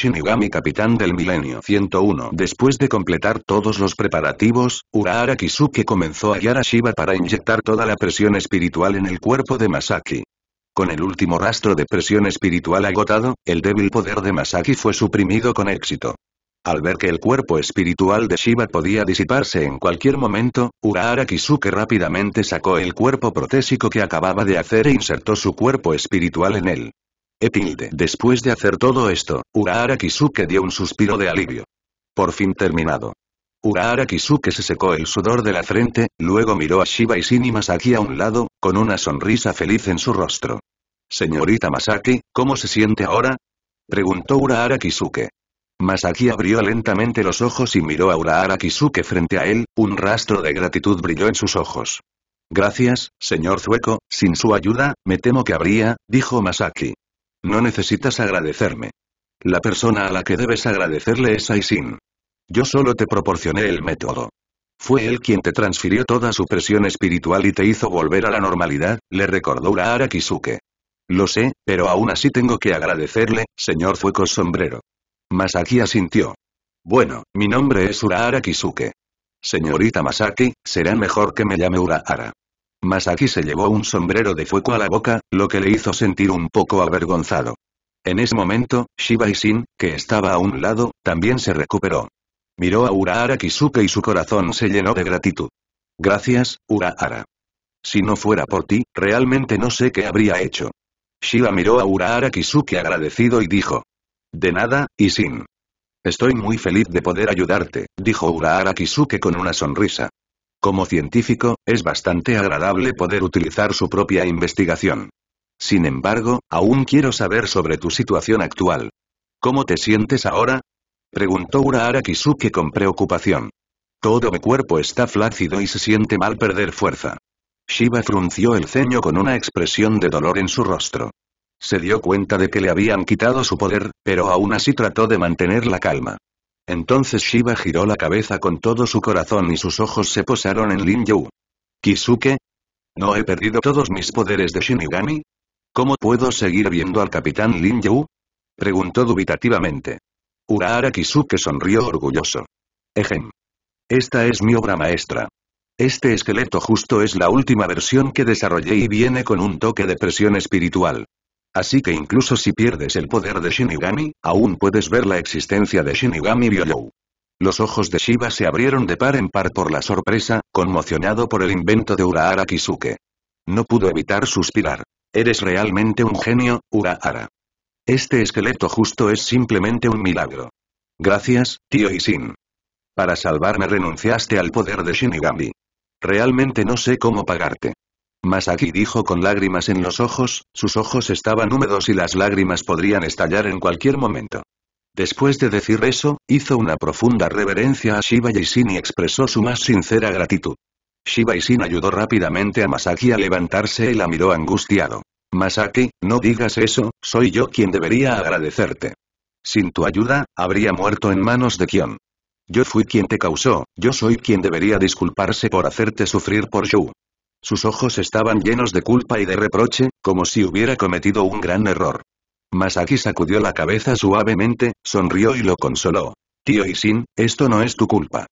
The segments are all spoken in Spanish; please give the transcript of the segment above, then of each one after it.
Shinigami capitán del milenio 101 Después de completar todos los preparativos, Urahara Kisuke comenzó a guiar a Shiba para inyectar toda la presión espiritual en el cuerpo de Masaki. Con el último rastro de presión espiritual agotado, el débil poder de Masaki fue suprimido con éxito. Al ver que el cuerpo espiritual de Shiba podía disiparse en cualquier momento, Urahara Kisuke rápidamente sacó el cuerpo protésico que acababa de hacer e insertó su cuerpo espiritual en él. Epilde. Después de hacer todo esto, Urahara Kisuke dio un suspiro de alivio. Por fin terminado. Urahara Kisuke se secó el sudor de la frente, luego miró a Shiba y Shin y Masaki a un lado, con una sonrisa feliz en su rostro. Señorita Masaki, ¿cómo se siente ahora? Preguntó Urahara Kisuke. Masaki abrió lentamente los ojos y miró a Urahara Kisuke frente a él, un rastro de gratitud brilló en sus ojos. Gracias, señor Zueco, sin su ayuda, me temo que habría, dijo Masaki. No necesitas agradecerme. La persona a la que debes agradecerle es Aisin. Yo solo te proporcioné el método. Fue él quien te transfirió toda su presión espiritual y te hizo volver a la normalidad, le recordó Urahara Kisuke. Lo sé, pero aún así tengo que agradecerle, señor Fueco Sombrero. Masaki asintió. Bueno, mi nombre es Urahara Kisuke. Señorita Masaki, será mejor que me llame Urahara. Masaki se llevó un sombrero de fuego a la boca, lo que le hizo sentir un poco avergonzado. En ese momento, Shiba Isin, que estaba a un lado, también se recuperó. Miró a Urahara Kisuke y su corazón se llenó de gratitud. Gracias, Urahara. Si no fuera por ti, realmente no sé qué habría hecho. Shiba miró a Urahara Kisuke agradecido y dijo. De nada, Isin. Estoy muy feliz de poder ayudarte, dijo Urahara Kisuke con una sonrisa. Como científico, es bastante agradable poder utilizar su propia investigación. Sin embargo, aún quiero saber sobre tu situación actual. ¿Cómo te sientes ahora? Preguntó Urahara Kisuke con preocupación. Todo mi cuerpo está flácido y se siente mal perder fuerza. Shiva frunció el ceño con una expresión de dolor en su rostro. Se dio cuenta de que le habían quitado su poder, pero aún así trató de mantener la calma. Entonces Shiva giró la cabeza con todo su corazón y sus ojos se posaron en Lin Yu. ¿Kisuke? ¿No he perdido todos mis poderes de Shinigami? ¿Cómo puedo seguir viendo al capitán Lin Yu? Preguntó dubitativamente. Urahara Kisuke sonrió orgulloso. Ejem. Esta es mi obra maestra. Este esqueleto justo es la última versión que desarrollé y viene con un toque de presión espiritual. Así que incluso si pierdes el poder de Shinigami, aún puedes ver la existencia de Shinigami Ryoyou. Los ojos de Shiba se abrieron de par en par por la sorpresa, conmocionado por el invento de Urahara Kisuke. No pudo evitar suspirar. Eres realmente un genio, Urahara. Este esqueleto justo es simplemente un milagro. Gracias, tío Isin. Para salvarme renunciaste al poder de Shinigami. Realmente no sé cómo pagarte. Masaki dijo con lágrimas en los ojos, sus ojos estaban húmedos y las lágrimas podrían estallar en cualquier momento. Después de decir eso, hizo una profunda reverencia a Shiba sin y expresó su más sincera gratitud. Shiba sin ayudó rápidamente a Masaki a levantarse y la miró angustiado. Masaki, no digas eso, soy yo quien debería agradecerte. Sin tu ayuda, habría muerto en manos de Kion. Yo fui quien te causó, yo soy quien debería disculparse por hacerte sufrir por Shu. Sus ojos estaban llenos de culpa y de reproche, como si hubiera cometido un gran error. Masaki sacudió la cabeza suavemente, sonrió y lo consoló. Tío Isin, esto no es tu culpa.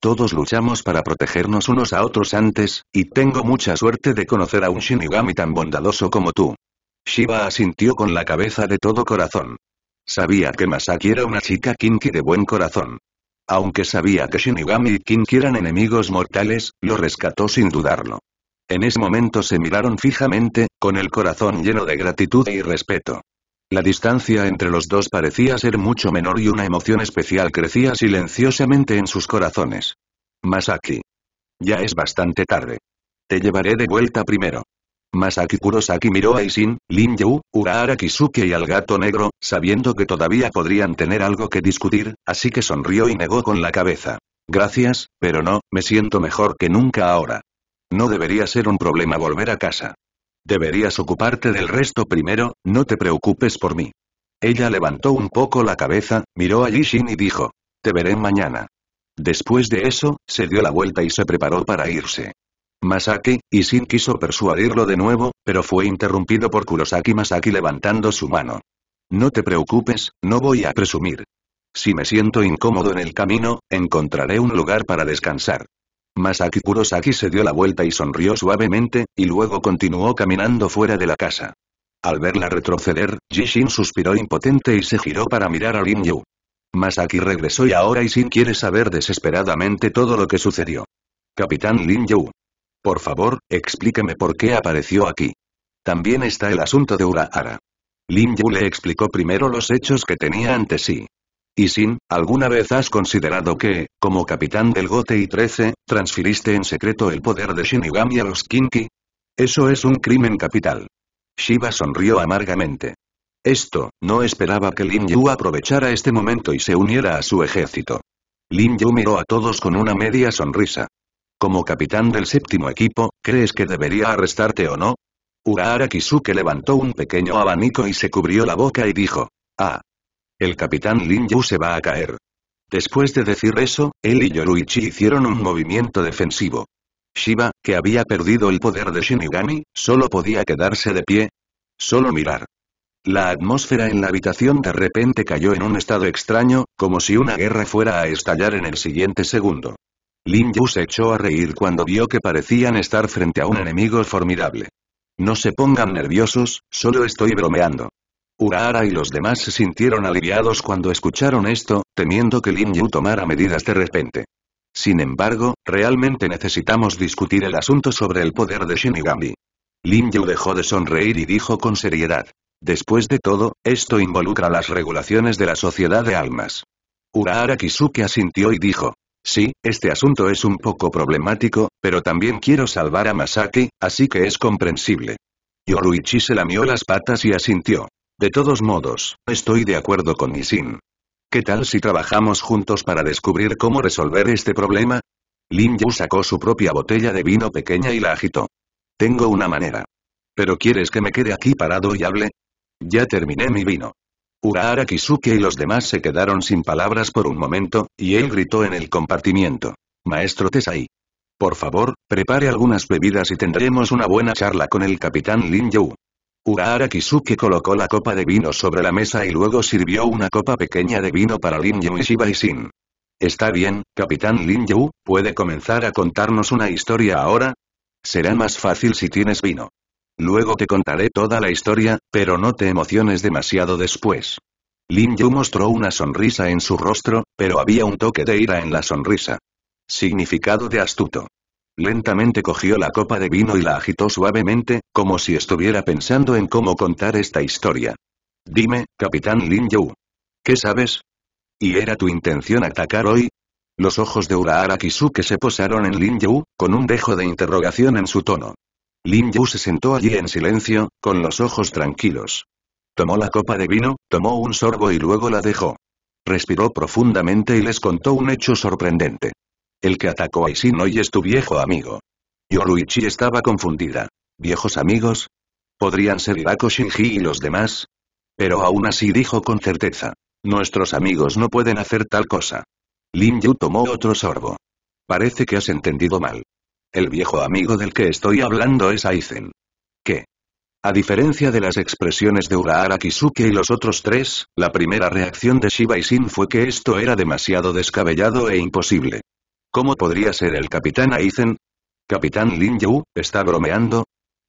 Todos luchamos para protegernos unos a otros antes, y tengo mucha suerte de conocer a un Shinigami tan bondadoso como tú. Shiba asintió con la cabeza de todo corazón. Sabía que Masaki era una chica kinky de buen corazón. Aunque sabía que Shinigami y Kinki eran enemigos mortales, lo rescató sin dudarlo. En ese momento se miraron fijamente, con el corazón lleno de gratitud y e respeto. La distancia entre los dos parecía ser mucho menor y una emoción especial crecía silenciosamente en sus corazones. Masaki. Ya es bastante tarde. Te llevaré de vuelta primero. Masaki Kurosaki miró a Isin, Lin Yu, Urahara Kisuke y al gato negro, sabiendo que todavía podrían tener algo que discutir, así que sonrió y negó con la cabeza. Gracias, pero no, me siento mejor que nunca ahora. No debería ser un problema volver a casa. Deberías ocuparte del resto primero, no te preocupes por mí. Ella levantó un poco la cabeza, miró a Yishin y dijo. Te veré mañana. Después de eso, se dio la vuelta y se preparó para irse. Masaki, sin quiso persuadirlo de nuevo, pero fue interrumpido por Kurosaki Masaki levantando su mano. No te preocupes, no voy a presumir. Si me siento incómodo en el camino, encontraré un lugar para descansar. Masaki Kurosaki se dio la vuelta y sonrió suavemente, y luego continuó caminando fuera de la casa. Al verla retroceder, Jishin suspiró impotente y se giró para mirar a Lin Yu. Masaki regresó y ahora Isin quiere saber desesperadamente todo lo que sucedió. Capitán Lin Yu. Por favor, explíqueme por qué apareció aquí. También está el asunto de Urahara. Lin Yu le explicó primero los hechos que tenía ante sí. Y sin, ¿alguna vez has considerado que, como capitán del Gote y 13, transfiriste en secreto el poder de Shinigami a los Kinki? Eso es un crimen capital. Shiba sonrió amargamente. Esto, no esperaba que Lin Yu aprovechara este momento y se uniera a su ejército. Lin Yu miró a todos con una media sonrisa. Como capitán del séptimo equipo, ¿crees que debería arrestarte o no? Ara Kisuke levantó un pequeño abanico y se cubrió la boca y dijo. Ah, el capitán Lin Yu se va a caer. Después de decir eso, él y Yoruichi hicieron un movimiento defensivo. Shiba, que había perdido el poder de Shinigami, solo podía quedarse de pie. Solo mirar. La atmósfera en la habitación de repente cayó en un estado extraño, como si una guerra fuera a estallar en el siguiente segundo. Lin Yu se echó a reír cuando vio que parecían estar frente a un enemigo formidable. No se pongan nerviosos, solo estoy bromeando. Urahara y los demás se sintieron aliviados cuando escucharon esto, temiendo que Lin Yu tomara medidas de repente. Sin embargo, realmente necesitamos discutir el asunto sobre el poder de Shinigami. Lin Yu dejó de sonreír y dijo con seriedad. Después de todo, esto involucra las regulaciones de la sociedad de almas. Urahara Kisuke asintió y dijo. Sí, este asunto es un poco problemático, pero también quiero salvar a Masaki, así que es comprensible. Yoruichi se lamió las patas y asintió. De todos modos, estoy de acuerdo con Isin. ¿Qué tal si trabajamos juntos para descubrir cómo resolver este problema? Lin Yu sacó su propia botella de vino pequeña y la agitó. Tengo una manera. ¿Pero quieres que me quede aquí parado y hable? Ya terminé mi vino. Urahara Kisuke y los demás se quedaron sin palabras por un momento, y él gritó en el compartimiento. Maestro Tesai. Por favor, prepare algunas bebidas y tendremos una buena charla con el capitán Lin Yu. Ara Kisuke colocó la copa de vino sobre la mesa y luego sirvió una copa pequeña de vino para Lin Yu y Shiba Shin. Está bien, Capitán Lin Yu, ¿puede comenzar a contarnos una historia ahora? Será más fácil si tienes vino. Luego te contaré toda la historia, pero no te emociones demasiado después. Lin Yu mostró una sonrisa en su rostro, pero había un toque de ira en la sonrisa. Significado de astuto. Lentamente cogió la copa de vino y la agitó suavemente, como si estuviera pensando en cómo contar esta historia. Dime, capitán Lin Yu. ¿Qué sabes? ¿Y era tu intención atacar hoy? Los ojos de Urara Kisuke se posaron en Lin Yu, con un dejo de interrogación en su tono. Lin Yu se sentó allí en silencio, con los ojos tranquilos. Tomó la copa de vino, tomó un sorbo y luego la dejó. Respiró profundamente y les contó un hecho sorprendente. El que atacó a Ishin hoy es tu viejo amigo. Yoruichi estaba confundida. ¿Viejos amigos? ¿Podrían ser Irako, Shinji y los demás? Pero aún así dijo con certeza. Nuestros amigos no pueden hacer tal cosa. Lin Yu tomó otro sorbo. Parece que has entendido mal. El viejo amigo del que estoy hablando es Aizen. ¿Qué? A diferencia de las expresiones de Uraara Kisuke y los otros tres, la primera reacción de Shiba Isin fue que esto era demasiado descabellado e imposible. ¿Cómo podría ser el capitán Aizen? ¿Capitán Lin Yu, está bromeando?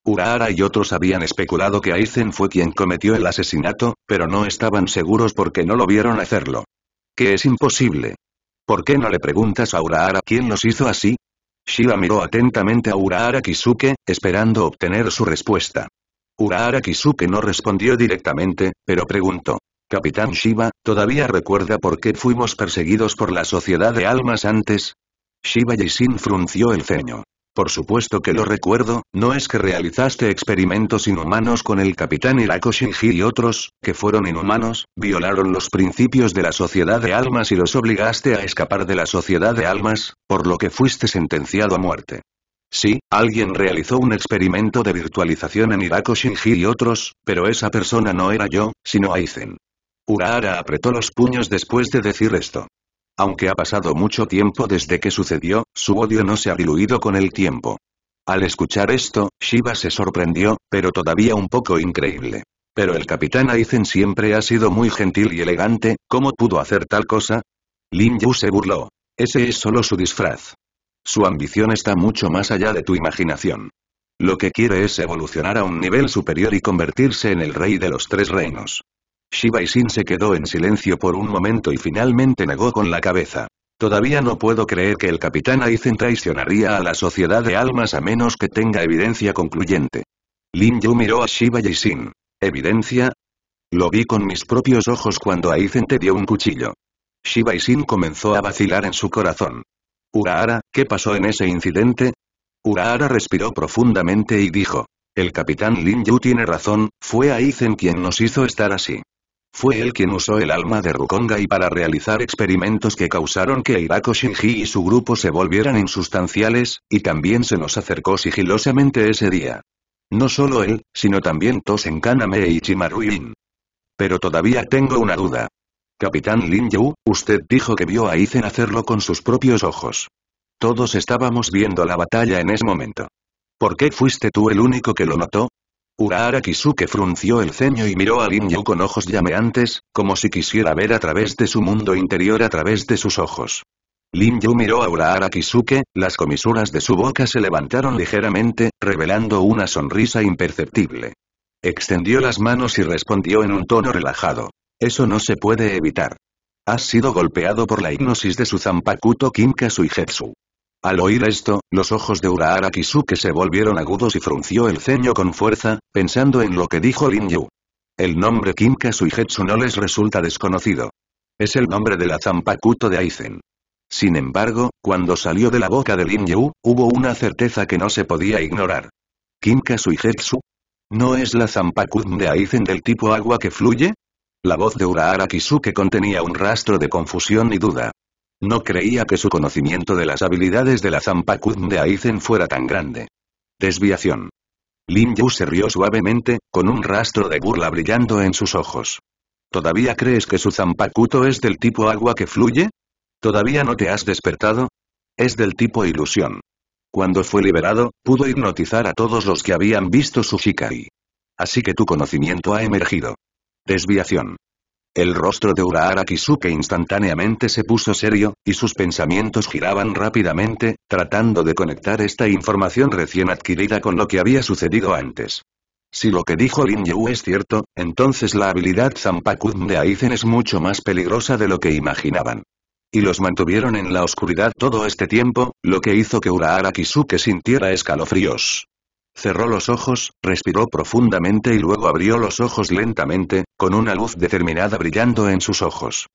Urahara y otros habían especulado que Aizen fue quien cometió el asesinato, pero no estaban seguros porque no lo vieron hacerlo. ¿Qué es imposible. ¿Por qué no le preguntas a Urahara quién los hizo así? Shiva miró atentamente a Urahara Kisuke, esperando obtener su respuesta. Urahara Kisuke no respondió directamente, pero preguntó. Capitán Shiba, ¿todavía recuerda por qué fuimos perseguidos por la Sociedad de Almas antes? Shiba Yishin frunció el ceño. Por supuesto que lo recuerdo, ¿no es que realizaste experimentos inhumanos con el capitán Hirako Shinji y otros, que fueron inhumanos, violaron los principios de la sociedad de almas y los obligaste a escapar de la sociedad de almas, por lo que fuiste sentenciado a muerte? Sí, alguien realizó un experimento de virtualización en Hirako Shinji y otros, pero esa persona no era yo, sino Aizen. Urahara apretó los puños después de decir esto. Aunque ha pasado mucho tiempo desde que sucedió, su odio no se ha diluido con el tiempo. Al escuchar esto, Shiva se sorprendió, pero todavía un poco increíble. Pero el capitán Aizen siempre ha sido muy gentil y elegante, ¿cómo pudo hacer tal cosa? Lin Yu se burló. Ese es solo su disfraz. Su ambición está mucho más allá de tu imaginación. Lo que quiere es evolucionar a un nivel superior y convertirse en el rey de los tres reinos. Shiba sin se quedó en silencio por un momento y finalmente negó con la cabeza. Todavía no puedo creer que el capitán Aizen traicionaría a la sociedad de almas a menos que tenga evidencia concluyente. Lin Yu miró a Shiba sin ¿Evidencia? Lo vi con mis propios ojos cuando Aizen te dio un cuchillo. Shiba Sin comenzó a vacilar en su corazón. Urahara, ¿qué pasó en ese incidente? Urahara respiró profundamente y dijo. El capitán Lin Yu tiene razón, fue Aizen quien nos hizo estar así. Fue él quien usó el alma de Rukonga y para realizar experimentos que causaron que Hirako Shinji y su grupo se volvieran insustanciales, y también se nos acercó sigilosamente ese día. No solo él, sino también Tosen Kaname y e Ichimaru Pero todavía tengo una duda. Capitán Lin Yu, usted dijo que vio a Izen hacerlo con sus propios ojos. Todos estábamos viendo la batalla en ese momento. ¿Por qué fuiste tú el único que lo notó? Urahara Kisuke frunció el ceño y miró a Lin Yu con ojos llameantes, como si quisiera ver a través de su mundo interior a través de sus ojos. Lin Yu miró a Urahara Kisuke, las comisuras de su boca se levantaron ligeramente, revelando una sonrisa imperceptible. Extendió las manos y respondió en un tono relajado. Eso no se puede evitar. Has sido golpeado por la hipnosis de su Zampakuto Kim Kasuijetsu. Al oír esto, los ojos de Urahara Kisuke se volvieron agudos y frunció el ceño con fuerza, pensando en lo que dijo Lin Yu. El nombre Kimka Hetsu no les resulta desconocido. Es el nombre de la Zampakuto de Aizen. Sin embargo, cuando salió de la boca de Lin Yu, hubo una certeza que no se podía ignorar. ¿Kimka Hetsu? ¿No es la Zampakutm de Aizen del tipo agua que fluye? La voz de Urahara Kisuke contenía un rastro de confusión y duda. No creía que su conocimiento de las habilidades de la Zampakut de Aizen fuera tan grande. Desviación. Lin Yu se rió suavemente, con un rastro de burla brillando en sus ojos. ¿Todavía crees que su Zampakuto es del tipo agua que fluye? ¿Todavía no te has despertado? Es del tipo ilusión. Cuando fue liberado, pudo hipnotizar a todos los que habían visto su Shikai. Así que tu conocimiento ha emergido. Desviación. El rostro de Urahara Kisuke instantáneamente se puso serio, y sus pensamientos giraban rápidamente, tratando de conectar esta información recién adquirida con lo que había sucedido antes. Si lo que dijo Lin Yu es cierto, entonces la habilidad Zampakun de Aizen es mucho más peligrosa de lo que imaginaban. Y los mantuvieron en la oscuridad todo este tiempo, lo que hizo que Urahara Kisuke sintiera escalofríos. Cerró los ojos, respiró profundamente y luego abrió los ojos lentamente, con una luz determinada brillando en sus ojos.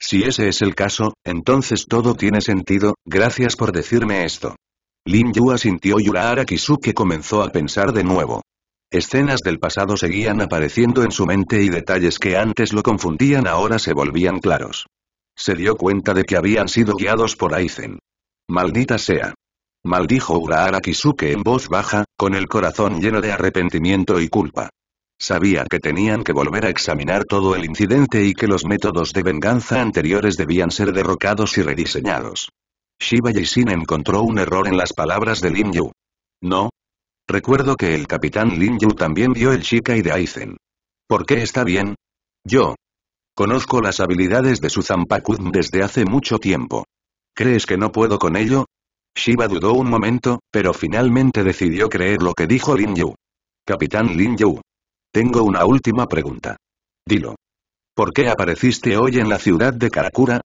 Si ese es el caso, entonces todo tiene sentido, gracias por decirme esto. Lin Yu asintió y Urahara Kisuke comenzó a pensar de nuevo. Escenas del pasado seguían apareciendo en su mente y detalles que antes lo confundían ahora se volvían claros. Se dio cuenta de que habían sido guiados por Aizen. Maldita sea. Maldijo Uraara Kisuke en voz baja, con el corazón lleno de arrepentimiento y culpa. Sabía que tenían que volver a examinar todo el incidente y que los métodos de venganza anteriores debían ser derrocados y rediseñados. Shiba Yishin encontró un error en las palabras de Lin Yu. No. Recuerdo que el capitán Lin Yu también vio el y de Aizen. ¿Por qué está bien? Yo. Conozco las habilidades de su Zampakun desde hace mucho tiempo. ¿Crees que no puedo con ello? Shiba dudó un momento, pero finalmente decidió creer lo que dijo Lin Yu. Capitán Lin Yu. Tengo una última pregunta. Dilo. ¿Por qué apareciste hoy en la ciudad de Karakura?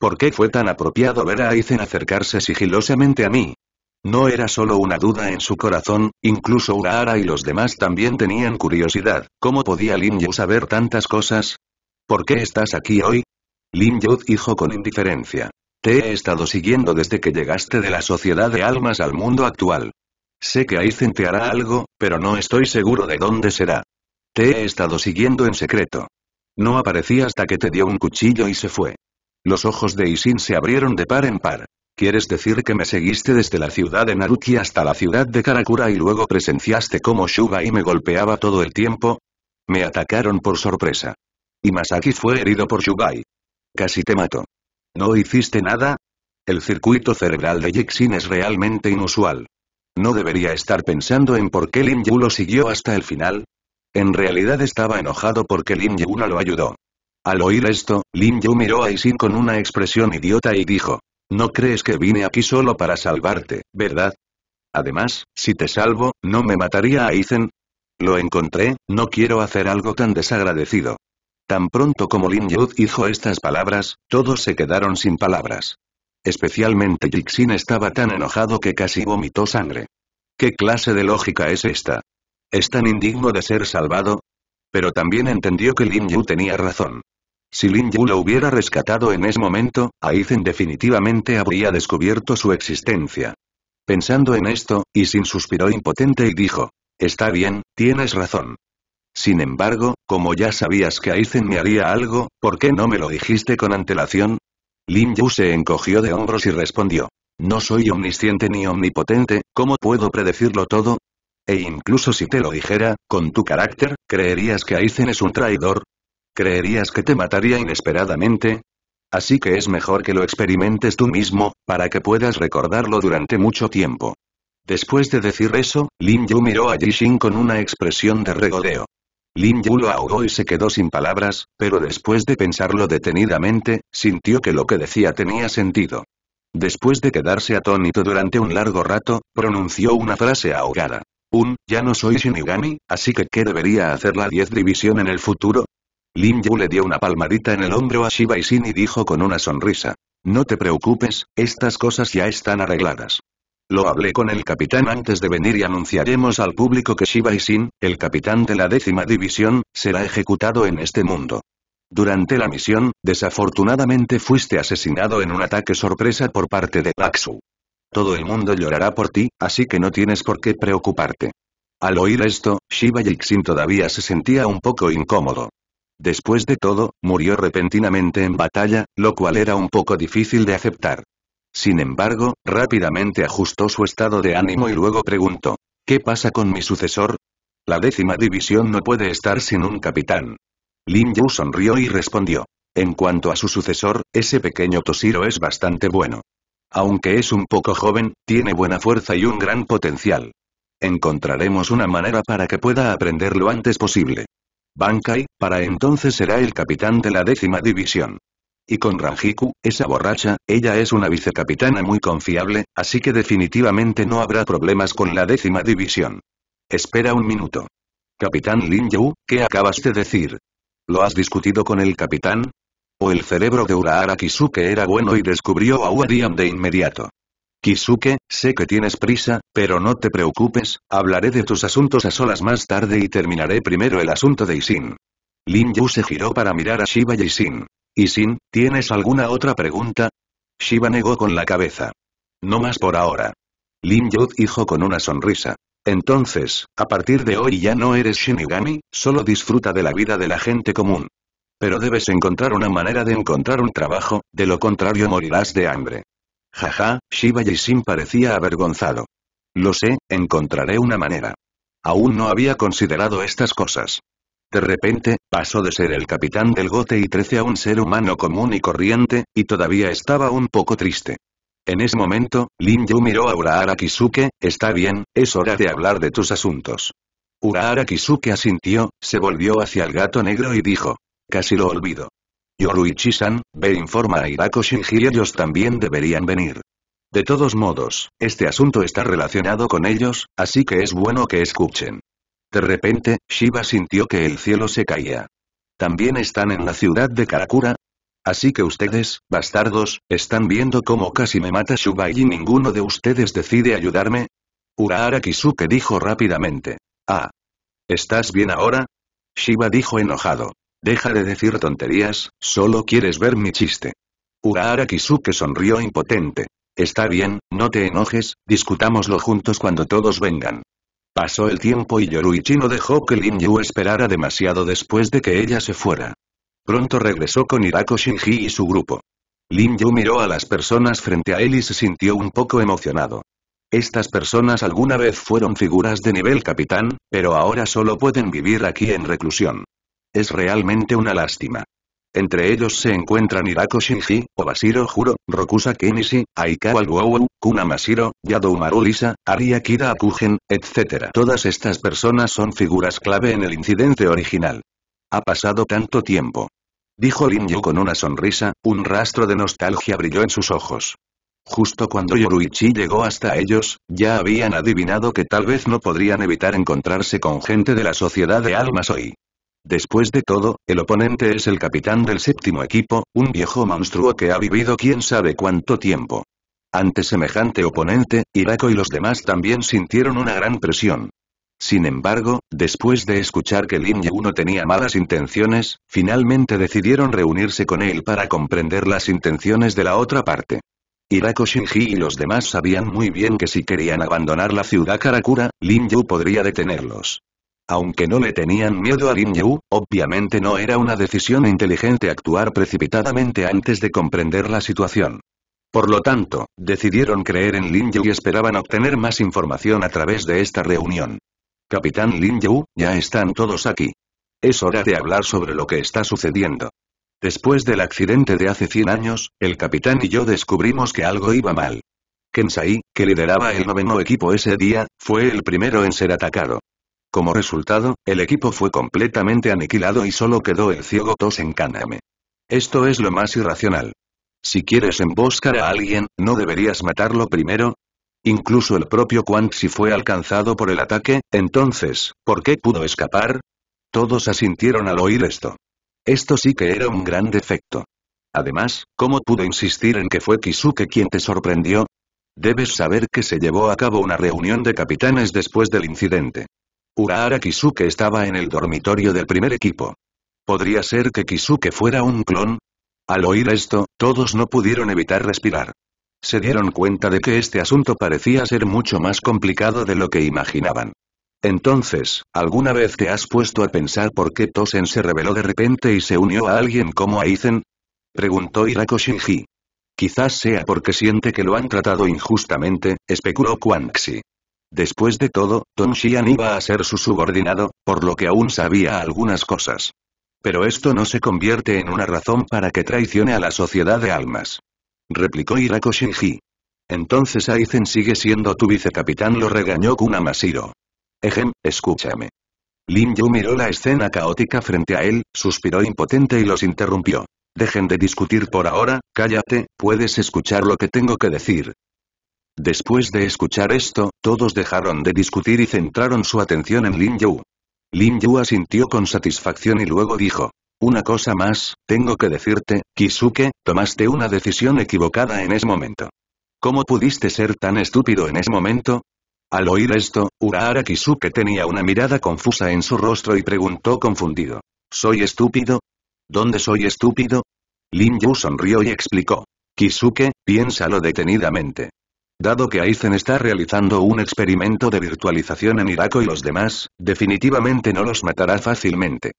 ¿Por qué fue tan apropiado ver a Aizen acercarse sigilosamente a mí? No era solo una duda en su corazón, incluso Urahara y los demás también tenían curiosidad, ¿cómo podía Lin Yu saber tantas cosas? ¿Por qué estás aquí hoy? Lin Yu dijo con indiferencia. Te he estado siguiendo desde que llegaste de la sociedad de almas al mundo actual. Sé que Aizen te hará algo, pero no estoy seguro de dónde será. Te he estado siguiendo en secreto. No aparecí hasta que te dio un cuchillo y se fue. Los ojos de Isin se abrieron de par en par. ¿Quieres decir que me seguiste desde la ciudad de Naruki hasta la ciudad de Karakura y luego presenciaste cómo Shuga y me golpeaba todo el tiempo? Me atacaron por sorpresa. Y Masaki fue herido por Shugai. Casi te mató. ¿No hiciste nada? El circuito cerebral de Jixin es realmente inusual. No debería estar pensando en por qué Lin Yu lo siguió hasta el final. En realidad estaba enojado porque Lin Yu no lo ayudó. Al oír esto, Lin Yu miró a Yixin con una expresión idiota y dijo, no crees que vine aquí solo para salvarte, ¿verdad? Además, si te salvo, ¿no me mataría a Yixin. Lo encontré, no quiero hacer algo tan desagradecido. Tan pronto como Lin Yu dijo estas palabras, todos se quedaron sin palabras. Especialmente Jixin estaba tan enojado que casi vomitó sangre. ¿Qué clase de lógica es esta? ¿Es tan indigno de ser salvado? Pero también entendió que Lin Yu tenía razón. Si Lin Yu lo hubiera rescatado en ese momento, Aizen definitivamente habría descubierto su existencia. Pensando en esto, Yixin suspiró impotente y dijo, Está bien, tienes razón. Sin embargo, como ya sabías que Aizen me haría algo, ¿por qué no me lo dijiste con antelación? Lin Yu se encogió de hombros y respondió. No soy omnisciente ni omnipotente, ¿cómo puedo predecirlo todo? E incluso si te lo dijera, con tu carácter, ¿creerías que Aizen es un traidor? ¿Creerías que te mataría inesperadamente? Así que es mejor que lo experimentes tú mismo, para que puedas recordarlo durante mucho tiempo. Después de decir eso, Lin Yu miró a Jishin con una expresión de regodeo. Lin Yu lo ahogó y se quedó sin palabras, pero después de pensarlo detenidamente, sintió que lo que decía tenía sentido. Después de quedarse atónito durante un largo rato, pronunció una frase ahogada. Un, ya no soy Shinigami, así que ¿qué debería hacer la 10 división en el futuro? Lin Yu le dio una palmadita en el hombro a Shiba Shin y dijo con una sonrisa. No te preocupes, estas cosas ya están arregladas. Lo hablé con el capitán antes de venir y anunciaremos al público que Shiba Isin, el capitán de la décima división, será ejecutado en este mundo. Durante la misión, desafortunadamente fuiste asesinado en un ataque sorpresa por parte de Baxu. Todo el mundo llorará por ti, así que no tienes por qué preocuparte. Al oír esto, Shiba Yixin todavía se sentía un poco incómodo. Después de todo, murió repentinamente en batalla, lo cual era un poco difícil de aceptar. Sin embargo, rápidamente ajustó su estado de ánimo y luego preguntó, ¿qué pasa con mi sucesor? La décima división no puede estar sin un capitán. Lin Yu sonrió y respondió, en cuanto a su sucesor, ese pequeño Toshiro es bastante bueno. Aunque es un poco joven, tiene buena fuerza y un gran potencial. Encontraremos una manera para que pueda aprender lo antes posible. Bankai, para entonces será el capitán de la décima división. Y con Ranjiku, esa borracha, ella es una vicecapitana muy confiable, así que definitivamente no habrá problemas con la décima división. Espera un minuto. Capitán Lin Yu, ¿qué acabas de decir? ¿Lo has discutido con el capitán? ¿O el cerebro de Urahara Kisuke era bueno y descubrió a Uadiam de inmediato? Kisuke, sé que tienes prisa, pero no te preocupes, hablaré de tus asuntos a solas más tarde y terminaré primero el asunto de Isin. Lin Yu se giró para mirar a Shiba y Isin. Y Sin, ¿tienes alguna otra pregunta? Shiva negó con la cabeza. No más por ahora. Lin Yud dijo con una sonrisa. Entonces, a partir de hoy ya no eres Shinigami, solo disfruta de la vida de la gente común. Pero debes encontrar una manera de encontrar un trabajo, de lo contrario morirás de hambre. Jaja, Shiva Sin parecía avergonzado. Lo sé, encontraré una manera. Aún no había considerado estas cosas. De repente, pasó de ser el capitán del Gote y 13 a un ser humano común y corriente, y todavía estaba un poco triste. En ese momento, Lin Yu miró a Urahara Kisuke, está bien, es hora de hablar de tus asuntos. Urahara Kisuke asintió, se volvió hacia el gato negro y dijo. Casi lo olvido. Yoruichi-san, ve e informa a Hirako y ellos también deberían venir. De todos modos, este asunto está relacionado con ellos, así que es bueno que escuchen. De repente, Shiva sintió que el cielo se caía. ¿También están en la ciudad de Karakura? Así que ustedes, bastardos, están viendo cómo casi me mata Shuba y ninguno de ustedes decide ayudarme. Urahara Kisuke dijo rápidamente. Ah. ¿Estás bien ahora? Shiva dijo enojado. Deja de decir tonterías, solo quieres ver mi chiste. Urahara Kisuke sonrió impotente. Está bien, no te enojes, discutámoslo juntos cuando todos vengan. Pasó el tiempo y Yoruichi no dejó que Lin Yu esperara demasiado después de que ella se fuera. Pronto regresó con Hirako Shinji y su grupo. Lin Yu miró a las personas frente a él y se sintió un poco emocionado. Estas personas alguna vez fueron figuras de nivel capitán, pero ahora solo pueden vivir aquí en reclusión. Es realmente una lástima. Entre ellos se encuentran Hirako Shinji, Obashiro Juro, Rokusa Kenishi, Aikawa Goou, Kunamashiro, Yadoumaru Lisa, Ariakira Akugen, etc. Todas estas personas son figuras clave en el incidente original. Ha pasado tanto tiempo. Dijo Lin Yu con una sonrisa, un rastro de nostalgia brilló en sus ojos. Justo cuando Yoruichi llegó hasta ellos, ya habían adivinado que tal vez no podrían evitar encontrarse con gente de la sociedad de almas hoy. Después de todo, el oponente es el capitán del séptimo equipo, un viejo monstruo que ha vivido quién sabe cuánto tiempo. Ante semejante oponente, Hirako y los demás también sintieron una gran presión. Sin embargo, después de escuchar que Lin Yu no tenía malas intenciones, finalmente decidieron reunirse con él para comprender las intenciones de la otra parte. Irako Shinji y los demás sabían muy bien que si querían abandonar la ciudad Karakura, Lin Yu podría detenerlos. Aunque no le tenían miedo a Lin Yu, obviamente no era una decisión inteligente actuar precipitadamente antes de comprender la situación. Por lo tanto, decidieron creer en Lin Yu y esperaban obtener más información a través de esta reunión. Capitán Lin Yu, ya están todos aquí. Es hora de hablar sobre lo que está sucediendo. Después del accidente de hace 100 años, el capitán y yo descubrimos que algo iba mal. Kensai, que lideraba el noveno equipo ese día, fue el primero en ser atacado. Como resultado, el equipo fue completamente aniquilado y solo quedó el ciego Tos en Kaname. Esto es lo más irracional. Si quieres emboscar a alguien, ¿no deberías matarlo primero? Incluso el propio Quan si fue alcanzado por el ataque, entonces, ¿por qué pudo escapar? Todos asintieron al oír esto. Esto sí que era un gran defecto. Además, ¿cómo pudo insistir en que fue Kisuke quien te sorprendió? Debes saber que se llevó a cabo una reunión de capitanes después del incidente. Urahara Kisuke estaba en el dormitorio del primer equipo. ¿Podría ser que Kisuke fuera un clon? Al oír esto, todos no pudieron evitar respirar. Se dieron cuenta de que este asunto parecía ser mucho más complicado de lo que imaginaban. Entonces, ¿alguna vez te has puesto a pensar por qué Tosen se reveló de repente y se unió a alguien como Aizen? Preguntó Hirako Shinji. Quizás sea porque siente que lo han tratado injustamente, especuló Quanxi. Después de todo, Tong Xian iba a ser su subordinado, por lo que aún sabía algunas cosas. Pero esto no se convierte en una razón para que traicione a la sociedad de almas. Replicó Hirako Shinji. Entonces Aizen sigue siendo tu vicecapitán lo regañó Kunamashiro. Ejem, escúchame. Lin Yu miró la escena caótica frente a él, suspiró impotente y los interrumpió. Dejen de discutir por ahora, cállate, puedes escuchar lo que tengo que decir. Después de escuchar esto, todos dejaron de discutir y centraron su atención en Lin Yu. Lin Yu asintió con satisfacción y luego dijo. Una cosa más, tengo que decirte, Kisuke, tomaste una decisión equivocada en ese momento. ¿Cómo pudiste ser tan estúpido en ese momento? Al oír esto, Urahara Kisuke tenía una mirada confusa en su rostro y preguntó confundido. ¿Soy estúpido? ¿Dónde soy estúpido? Lin Yu sonrió y explicó. Kisuke, piénsalo detenidamente. Dado que Aizen está realizando un experimento de virtualización en Irako y los demás, definitivamente no los matará fácilmente.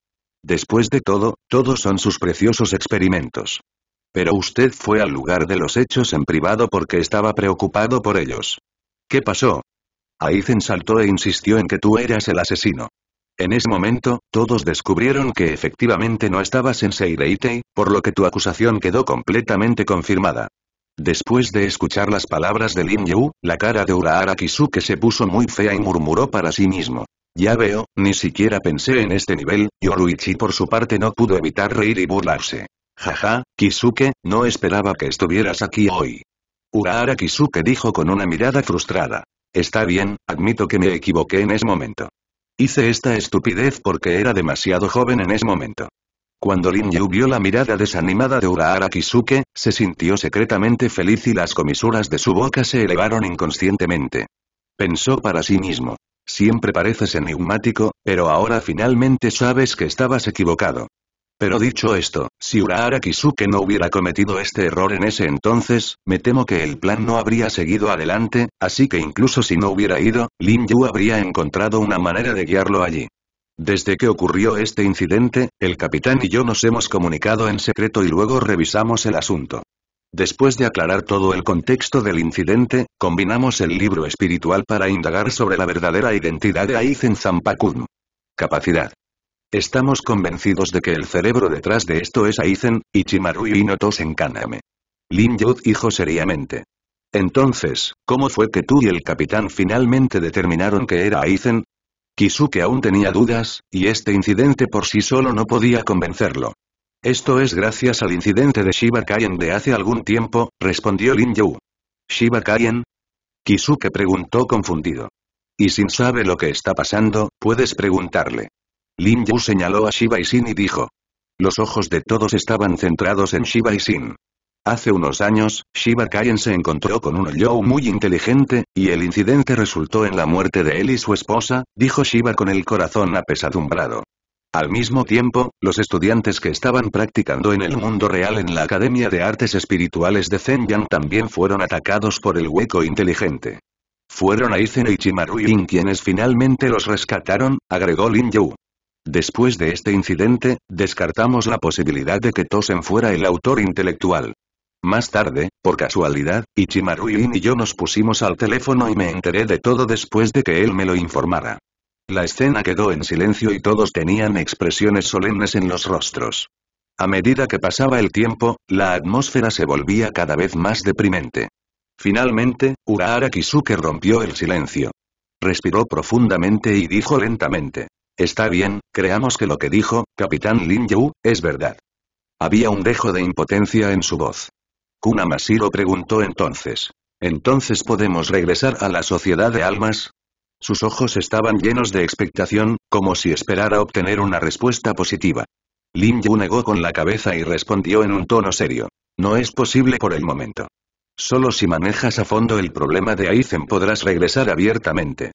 Después de todo, todos son sus preciosos experimentos. Pero usted fue al lugar de los hechos en privado porque estaba preocupado por ellos. ¿Qué pasó? Aizen saltó e insistió en que tú eras el asesino. En ese momento, todos descubrieron que efectivamente no estabas en Seireitei, por lo que tu acusación quedó completamente confirmada. Después de escuchar las palabras de Lin Yu, la cara de Urahara Kisuke se puso muy fea y murmuró para sí mismo. Ya veo, ni siquiera pensé en este nivel, Yoruichi por su parte no pudo evitar reír y burlarse. Jaja, Kisuke, no esperaba que estuvieras aquí hoy. Urahara Kisuke dijo con una mirada frustrada. Está bien, admito que me equivoqué en ese momento. Hice esta estupidez porque era demasiado joven en ese momento. Cuando Lin Yu vio la mirada desanimada de Urahara Kisuke, se sintió secretamente feliz y las comisuras de su boca se elevaron inconscientemente. Pensó para sí mismo. Siempre pareces enigmático, pero ahora finalmente sabes que estabas equivocado. Pero dicho esto, si Urahara Kisuke no hubiera cometido este error en ese entonces, me temo que el plan no habría seguido adelante, así que incluso si no hubiera ido, Lin Yu habría encontrado una manera de guiarlo allí. Desde que ocurrió este incidente, el capitán y yo nos hemos comunicado en secreto y luego revisamos el asunto. Después de aclarar todo el contexto del incidente, combinamos el libro espiritual para indagar sobre la verdadera identidad de Aizen Zampakun. Capacidad. Estamos convencidos de que el cerebro detrás de esto es Aizen, Ichimaru y en Kaname. Lin Yud dijo seriamente. Entonces, ¿cómo fue que tú y el capitán finalmente determinaron que era Aizen? Kisuke aún tenía dudas, y este incidente por sí solo no podía convencerlo. Esto es gracias al incidente de Shiba Kaien de hace algún tiempo, respondió Lin Yu. ¿Shiba Kaien? Kisuke preguntó confundido. Y sin sabe lo que está pasando, puedes preguntarle. Lin Yu señaló a Shiba Sin y dijo. Los ojos de todos estaban centrados en Shiba Isin. Hace unos años, Shiba Kaien se encontró con un You muy inteligente, y el incidente resultó en la muerte de él y su esposa, dijo Shiba con el corazón apesadumbrado. Al mismo tiempo, los estudiantes que estaban practicando en el mundo real en la Academia de Artes Espirituales de Zenyan también fueron atacados por el hueco inteligente. Fueron Aizen e Yin quienes finalmente los rescataron, agregó Lin Yu. Después de este incidente, descartamos la posibilidad de que Tosen fuera el autor intelectual. Más tarde, por casualidad, ichimaru y yo nos pusimos al teléfono y me enteré de todo después de que él me lo informara. La escena quedó en silencio y todos tenían expresiones solemnes en los rostros. A medida que pasaba el tiempo, la atmósfera se volvía cada vez más deprimente. Finalmente, Urahara Kisuke rompió el silencio. Respiró profundamente y dijo lentamente. Está bien, creamos que lo que dijo, Capitán Lin Yu, es verdad. Había un dejo de impotencia en su voz. Kunamashiro preguntó entonces. ¿Entonces podemos regresar a la sociedad de almas? Sus ojos estaban llenos de expectación, como si esperara obtener una respuesta positiva. Lin Yu negó con la cabeza y respondió en un tono serio. No es posible por el momento. Solo si manejas a fondo el problema de Aizen podrás regresar abiertamente.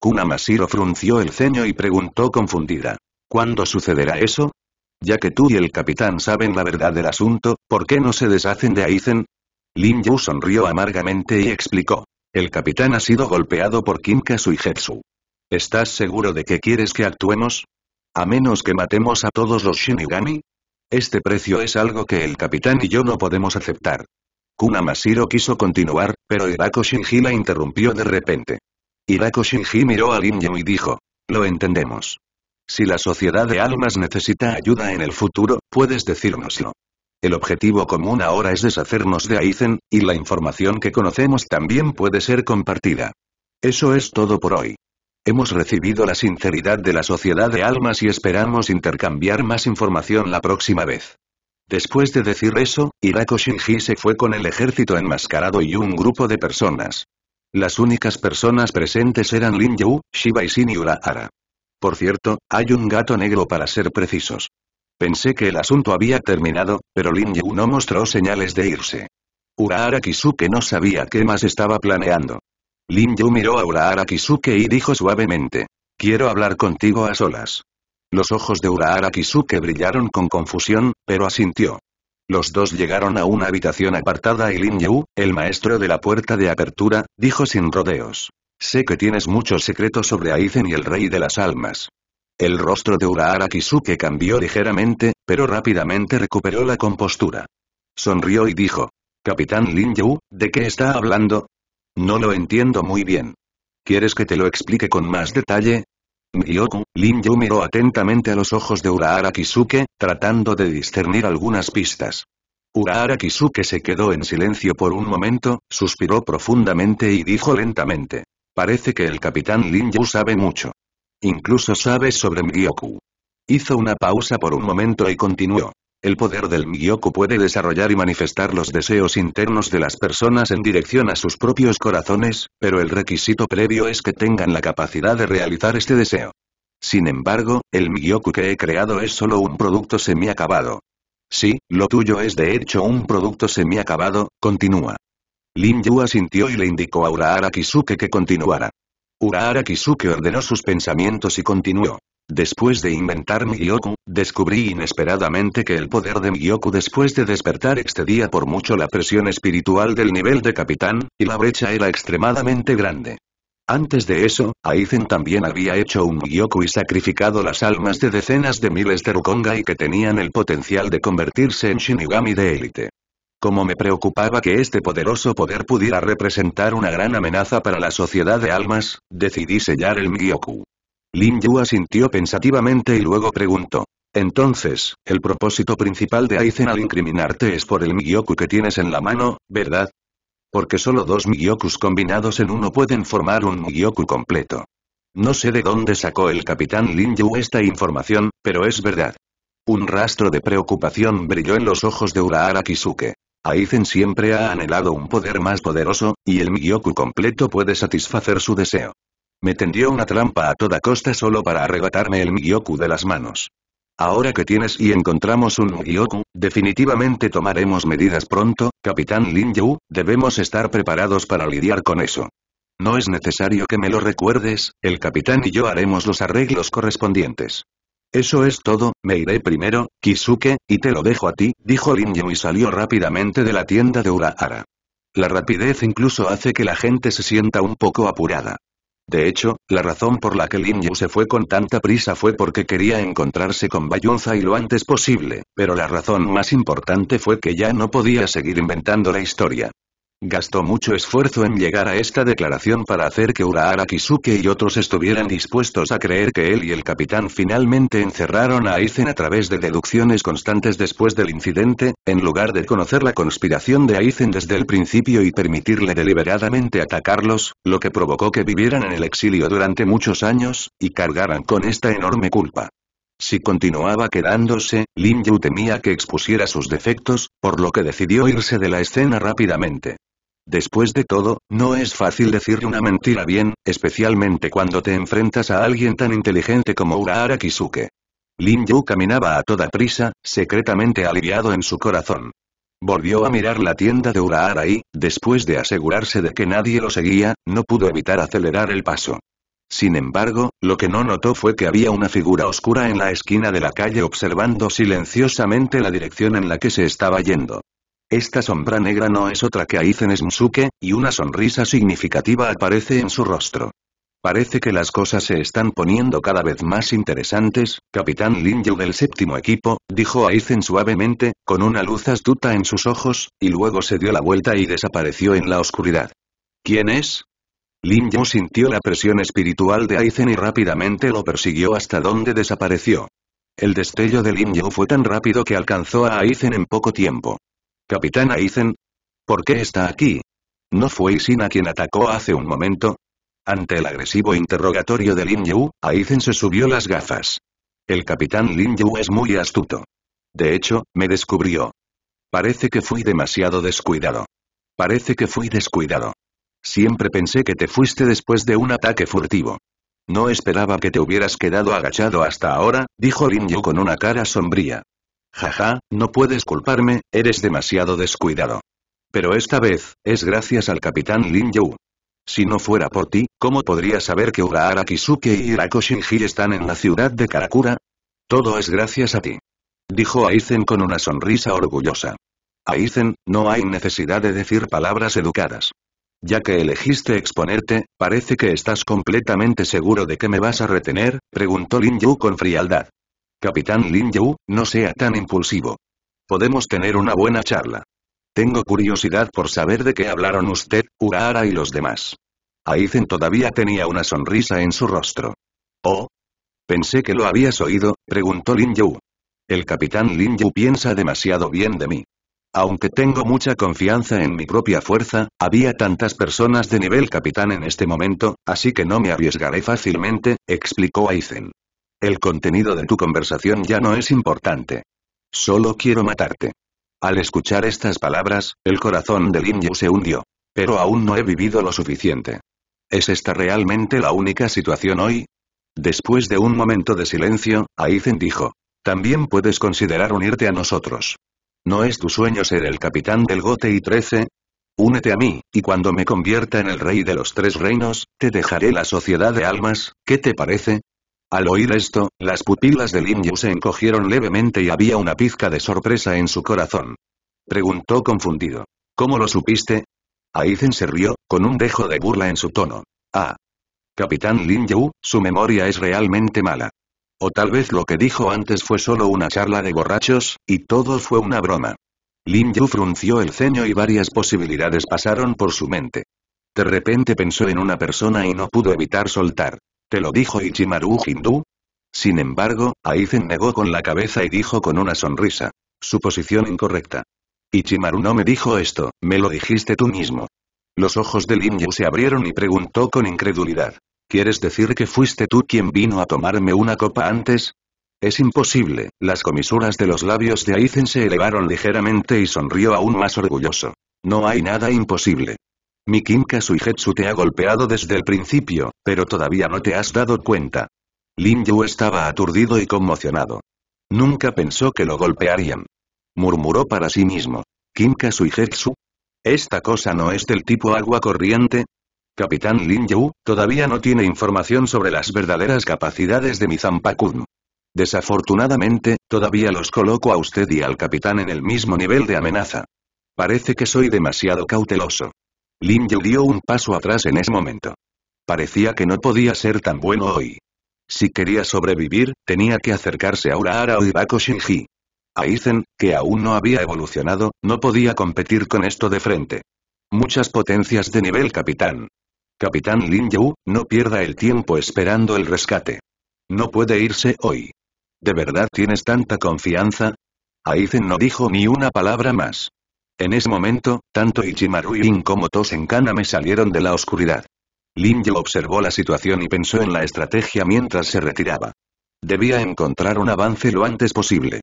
Kunamashiro frunció el ceño y preguntó confundida. ¿Cuándo sucederá eso? Ya que tú y el capitán saben la verdad del asunto, ¿por qué no se deshacen de Aizen? Lin Yu sonrió amargamente y explicó. El capitán ha sido golpeado por Kim Jetsu. ¿Estás seguro de que quieres que actuemos? A menos que matemos a todos los Shinigami. Este precio es algo que el capitán y yo no podemos aceptar. Kunamashiro quiso continuar, pero Hirako Shinji la interrumpió de repente. Hirako Shinji miró a Lin Yu y dijo. Lo entendemos. Si la sociedad de almas necesita ayuda en el futuro, puedes decírnoslo. El objetivo común ahora es deshacernos de Aizen, y la información que conocemos también puede ser compartida. Eso es todo por hoy. Hemos recibido la sinceridad de la sociedad de almas y esperamos intercambiar más información la próxima vez. Después de decir eso, irako Shinji se fue con el ejército enmascarado y un grupo de personas. Las únicas personas presentes eran Lin Yu, Shiba y Sin y por cierto, hay un gato negro para ser precisos. Pensé que el asunto había terminado, pero Lin Yu no mostró señales de irse. Urahara Kisuke no sabía qué más estaba planeando. Lin Yu miró a Urahara Kisuke y dijo suavemente. Quiero hablar contigo a solas. Los ojos de Urahara Kisuke brillaron con confusión, pero asintió. Los dos llegaron a una habitación apartada y Lin Yu, el maestro de la puerta de apertura, dijo sin rodeos. Sé que tienes muchos secretos sobre Aizen y el Rey de las Almas. El rostro de Urahara Kisuke cambió ligeramente, pero rápidamente recuperó la compostura. Sonrió y dijo. Capitán Lin Yu, ¿de qué está hablando? No lo entiendo muy bien. ¿Quieres que te lo explique con más detalle? Miyoku, Lin Yu miró atentamente a los ojos de Urahara Kisuke, tratando de discernir algunas pistas. Urahara Kisuke se quedó en silencio por un momento, suspiró profundamente y dijo lentamente. Parece que el capitán Lin Yu sabe mucho. Incluso sabe sobre miyoku. Hizo una pausa por un momento y continuó. El poder del miyoku puede desarrollar y manifestar los deseos internos de las personas en dirección a sus propios corazones, pero el requisito previo es que tengan la capacidad de realizar este deseo. Sin embargo, el miyoku que he creado es solo un producto semiacabado. Sí, lo tuyo es de hecho un producto semiacabado, continúa. Lin Yu asintió y le indicó a Urahara Kisuke que continuara. Urahara Kisuke ordenó sus pensamientos y continuó. Después de inventar Miyoku, descubrí inesperadamente que el poder de Miyoku después de despertar excedía por mucho la presión espiritual del nivel de capitán, y la brecha era extremadamente grande. Antes de eso, Aizen también había hecho un Miyoku y sacrificado las almas de decenas de miles de Rukonga y que tenían el potencial de convertirse en Shinigami de élite. Como me preocupaba que este poderoso poder pudiera representar una gran amenaza para la sociedad de almas, decidí sellar el Miyoku. Lin Yu asintió pensativamente y luego preguntó. Entonces, el propósito principal de Aizen al incriminarte es por el Miyoku que tienes en la mano, ¿verdad? Porque solo dos Miyokus combinados en uno pueden formar un Miyoku completo. No sé de dónde sacó el capitán Lin Yu esta información, pero es verdad. Un rastro de preocupación brilló en los ojos de Urahara Kisuke. Aizen siempre ha anhelado un poder más poderoso, y el Miyoku completo puede satisfacer su deseo. Me tendió una trampa a toda costa solo para arrebatarme el Miyoku de las manos. Ahora que tienes y encontramos un Miyoku, definitivamente tomaremos medidas pronto, Capitán Lin Yu, debemos estar preparados para lidiar con eso. No es necesario que me lo recuerdes, el capitán y yo haremos los arreglos correspondientes. Eso es todo, me iré primero, Kisuke, y te lo dejo a ti, dijo Yu y salió rápidamente de la tienda de Urahara. La rapidez incluso hace que la gente se sienta un poco apurada. De hecho, la razón por la que Lin Yu se fue con tanta prisa fue porque quería encontrarse con Bayunza y lo antes posible, pero la razón más importante fue que ya no podía seguir inventando la historia. Gastó mucho esfuerzo en llegar a esta declaración para hacer que Urahara Kisuke y otros estuvieran dispuestos a creer que él y el capitán finalmente encerraron a Aizen a través de deducciones constantes después del incidente, en lugar de conocer la conspiración de Aizen desde el principio y permitirle deliberadamente atacarlos, lo que provocó que vivieran en el exilio durante muchos años, y cargaran con esta enorme culpa. Si continuaba quedándose, Lin Yu temía que expusiera sus defectos, por lo que decidió irse de la escena rápidamente. Después de todo, no es fácil decir una mentira bien, especialmente cuando te enfrentas a alguien tan inteligente como Urahara Kisuke. Lin Yu caminaba a toda prisa, secretamente aliviado en su corazón. Volvió a mirar la tienda de Urahara y, después de asegurarse de que nadie lo seguía, no pudo evitar acelerar el paso. Sin embargo, lo que no notó fue que había una figura oscura en la esquina de la calle observando silenciosamente la dirección en la que se estaba yendo. Esta sombra negra no es otra que Aizen Smsuke, y una sonrisa significativa aparece en su rostro. Parece que las cosas se están poniendo cada vez más interesantes, Capitán Lin Yu del séptimo equipo, dijo Aizen suavemente, con una luz astuta en sus ojos, y luego se dio la vuelta y desapareció en la oscuridad. ¿Quién es? Lin Yu sintió la presión espiritual de Aizen y rápidamente lo persiguió hasta donde desapareció. El destello de Lin Yu fue tan rápido que alcanzó a Aizen en poco tiempo. «¿Capitán Aizen. ¿Por qué está aquí? ¿No fue Isina quien atacó hace un momento? Ante el agresivo interrogatorio de Lin Yu, Aizen se subió las gafas. El capitán Lin Yu es muy astuto. De hecho, me descubrió. Parece que fui demasiado descuidado. Parece que fui descuidado. Siempre pensé que te fuiste después de un ataque furtivo. No esperaba que te hubieras quedado agachado hasta ahora, dijo Lin Yu con una cara sombría. Jaja, no puedes culparme, eres demasiado descuidado. Pero esta vez, es gracias al capitán Lin Yu. Si no fuera por ti, ¿cómo podría saber que Urahara Kisuke y Hirako Shinji están en la ciudad de Karakura? Todo es gracias a ti. Dijo Aizen con una sonrisa orgullosa. Aizen, no hay necesidad de decir palabras educadas. Ya que elegiste exponerte, parece que estás completamente seguro de que me vas a retener, preguntó Lin Yu con frialdad. Capitán Lin Yu, no sea tan impulsivo. Podemos tener una buena charla. Tengo curiosidad por saber de qué hablaron usted, Urahara y los demás. Aizen todavía tenía una sonrisa en su rostro. Oh. Pensé que lo habías oído, preguntó Lin Yu. El capitán Lin Yu piensa demasiado bien de mí. Aunque tengo mucha confianza en mi propia fuerza, había tantas personas de nivel capitán en este momento, así que no me arriesgaré fácilmente, explicó Aizen. El contenido de tu conversación ya no es importante. Solo quiero matarte. Al escuchar estas palabras, el corazón Lin Yu se hundió. Pero aún no he vivido lo suficiente. ¿Es esta realmente la única situación hoy? Después de un momento de silencio, Aizen dijo. También puedes considerar unirte a nosotros. ¿No es tu sueño ser el capitán del Gote y 13? Únete a mí, y cuando me convierta en el rey de los tres reinos, te dejaré la sociedad de almas, ¿qué te parece? Al oír esto, las pupilas de Lin Yu se encogieron levemente y había una pizca de sorpresa en su corazón. Preguntó confundido. ¿Cómo lo supiste? Aizen se rió, con un dejo de burla en su tono. Ah. Capitán Lin Yu, su memoria es realmente mala. O tal vez lo que dijo antes fue solo una charla de borrachos, y todo fue una broma. Lin Yu frunció el ceño y varias posibilidades pasaron por su mente. De repente pensó en una persona y no pudo evitar soltar lo dijo Ichimaru Hindú? Sin embargo, Aizen negó con la cabeza y dijo con una sonrisa. Su posición incorrecta. Ichimaru no me dijo esto, me lo dijiste tú mismo. Los ojos de Lin se abrieron y preguntó con incredulidad. ¿Quieres decir que fuiste tú quien vino a tomarme una copa antes? Es imposible, las comisuras de los labios de Aizen se elevaron ligeramente y sonrió aún más orgulloso. No hay nada imposible. Mi Kimka jetsu te ha golpeado desde el principio, pero todavía no te has dado cuenta. Lin Yu estaba aturdido y conmocionado. Nunca pensó que lo golpearían. Murmuró para sí mismo. ¿Kimka jetsu ¿Esta cosa no es del tipo agua corriente? Capitán Lin Yu, todavía no tiene información sobre las verdaderas capacidades de mi Zampakun. Desafortunadamente, todavía los coloco a usted y al capitán en el mismo nivel de amenaza. Parece que soy demasiado cauteloso. Lin Yu dio un paso atrás en ese momento. Parecía que no podía ser tan bueno hoy. Si quería sobrevivir, tenía que acercarse a Urahara y Ibako Shinji. Aizen, que aún no había evolucionado, no podía competir con esto de frente. Muchas potencias de nivel capitán. Capitán Lin Yu, no pierda el tiempo esperando el rescate. No puede irse hoy. ¿De verdad tienes tanta confianza? Aizen no dijo ni una palabra más. En ese momento, tanto Ichimaru Lin como Tosen me salieron de la oscuridad. Lin Yu observó la situación y pensó en la estrategia mientras se retiraba. Debía encontrar un avance lo antes posible.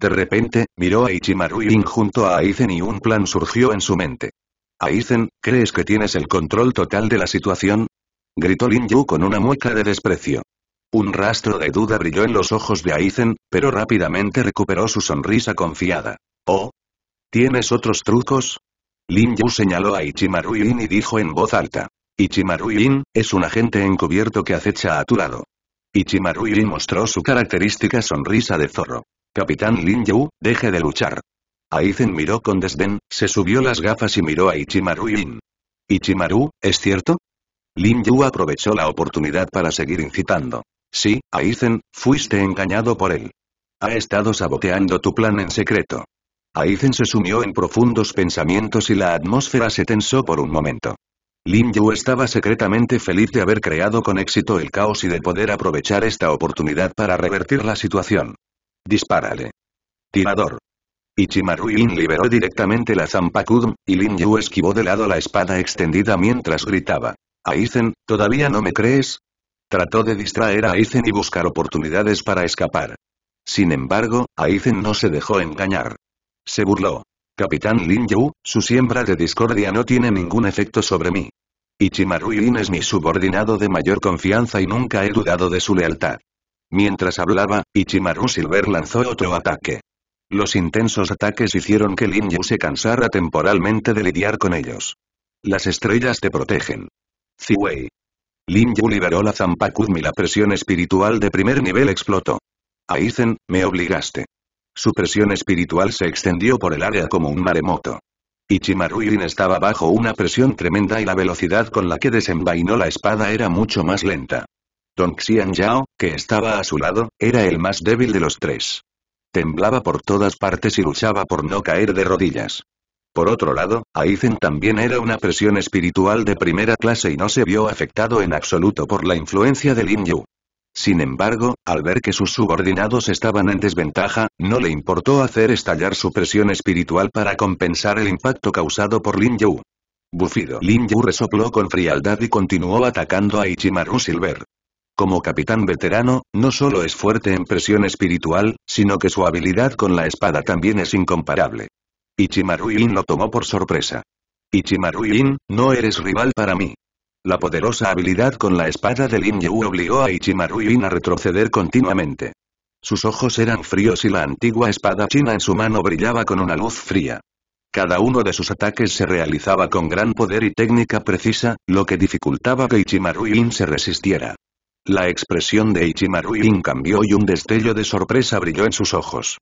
De repente, miró a Ichimaru Lin junto a Aizen y un plan surgió en su mente. Aizen, ¿crees que tienes el control total de la situación? Gritó Lin Yu con una mueca de desprecio. Un rastro de duda brilló en los ojos de Aizen, pero rápidamente recuperó su sonrisa confiada. Oh, ¿Tienes otros trucos? Lin Yu señaló a Ichimaru Yin y dijo en voz alta. Ichimaru Yin, es un agente encubierto que acecha a tu lado. Ichimaru Yin mostró su característica sonrisa de zorro. Capitán Lin Yu, deje de luchar. Aizen miró con desdén, se subió las gafas y miró a Ichimaru Yin. Ichimaru, ¿es cierto? Lin Yu aprovechó la oportunidad para seguir incitando. Sí, Aizen, fuiste engañado por él. Ha estado saboteando tu plan en secreto. Aizen se sumió en profundos pensamientos y la atmósfera se tensó por un momento. Lin Yu estaba secretamente feliz de haber creado con éxito el caos y de poder aprovechar esta oportunidad para revertir la situación. Dispárale. Tirador. Ichimaru y liberó directamente la Zampakudum, y Lin Yu esquivó de lado la espada extendida mientras gritaba. Aizen, ¿todavía no me crees? Trató de distraer a Aizen y buscar oportunidades para escapar. Sin embargo, Aizen no se dejó engañar. Se burló. Capitán Lin Yu, su siembra de discordia no tiene ningún efecto sobre mí. Ichimaru Yin es mi subordinado de mayor confianza y nunca he dudado de su lealtad. Mientras hablaba, Ichimaru Silver lanzó otro ataque. Los intensos ataques hicieron que Lin Yu se cansara temporalmente de lidiar con ellos. Las estrellas te protegen. Ziwei. Lin Yu liberó la zampa y la presión espiritual de primer nivel explotó. Aizen, me obligaste. Su presión espiritual se extendió por el área como un maremoto. Ichimaru Irin estaba bajo una presión tremenda y la velocidad con la que desenvainó la espada era mucho más lenta. Don Xian Yao, que estaba a su lado, era el más débil de los tres. Temblaba por todas partes y luchaba por no caer de rodillas. Por otro lado, Aizen también era una presión espiritual de primera clase y no se vio afectado en absoluto por la influencia de Lin Yu. Sin embargo, al ver que sus subordinados estaban en desventaja, no le importó hacer estallar su presión espiritual para compensar el impacto causado por Lin Yu. Bufido Lin Yu resopló con frialdad y continuó atacando a Ichimaru Silver. Como capitán veterano, no solo es fuerte en presión espiritual, sino que su habilidad con la espada también es incomparable. Ichimaru Yin lo tomó por sorpresa. Ichimaru Yin, no eres rival para mí. La poderosa habilidad con la espada de Lin Yu obligó a Ichimaru Yin a retroceder continuamente. Sus ojos eran fríos y la antigua espada china en su mano brillaba con una luz fría. Cada uno de sus ataques se realizaba con gran poder y técnica precisa, lo que dificultaba que Ichimaru Yin se resistiera. La expresión de Ichimaru Yin cambió y un destello de sorpresa brilló en sus ojos.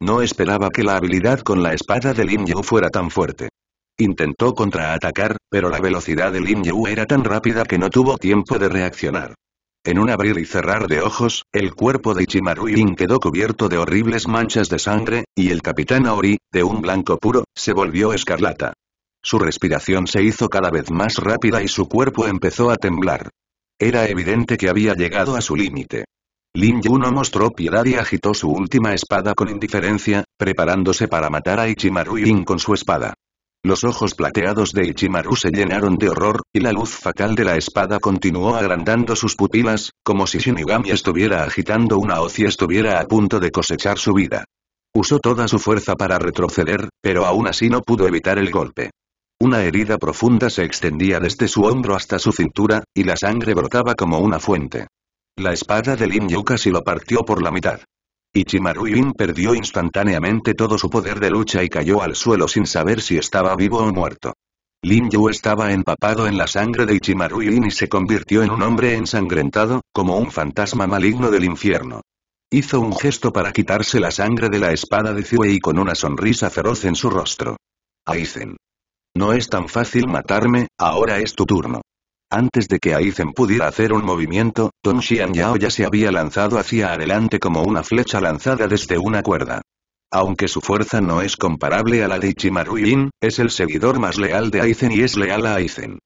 No esperaba que la habilidad con la espada de Lin Yu fuera tan fuerte. Intentó contraatacar, pero la velocidad de Lin Yu era tan rápida que no tuvo tiempo de reaccionar. En un abrir y cerrar de ojos, el cuerpo de Ichimaru Yin quedó cubierto de horribles manchas de sangre, y el capitán Aori, de un blanco puro, se volvió escarlata. Su respiración se hizo cada vez más rápida y su cuerpo empezó a temblar. Era evidente que había llegado a su límite. Lin Yu no mostró piedad y agitó su última espada con indiferencia, preparándose para matar a Ichimaru Yin con su espada. Los ojos plateados de Ichimaru se llenaron de horror, y la luz fatal de la espada continuó agrandando sus pupilas, como si Shinigami estuviera agitando una hoz y estuviera a punto de cosechar su vida. Usó toda su fuerza para retroceder, pero aún así no pudo evitar el golpe. Una herida profunda se extendía desde su hombro hasta su cintura, y la sangre brotaba como una fuente. La espada de Lin casi lo partió por la mitad. Ichimaru Yin perdió instantáneamente todo su poder de lucha y cayó al suelo sin saber si estaba vivo o muerto. Lin Yu estaba empapado en la sangre de Ichimaru Yin y se convirtió en un hombre ensangrentado, como un fantasma maligno del infierno. Hizo un gesto para quitarse la sangre de la espada de Ziwei con una sonrisa feroz en su rostro. Aizen. No es tan fácil matarme, ahora es tu turno. Antes de que Aizen pudiera hacer un movimiento, Don Xian Yao ya se había lanzado hacia adelante como una flecha lanzada desde una cuerda. Aunque su fuerza no es comparable a la de Ichimaru Yin, es el seguidor más leal de Aizen y es leal a Aizen.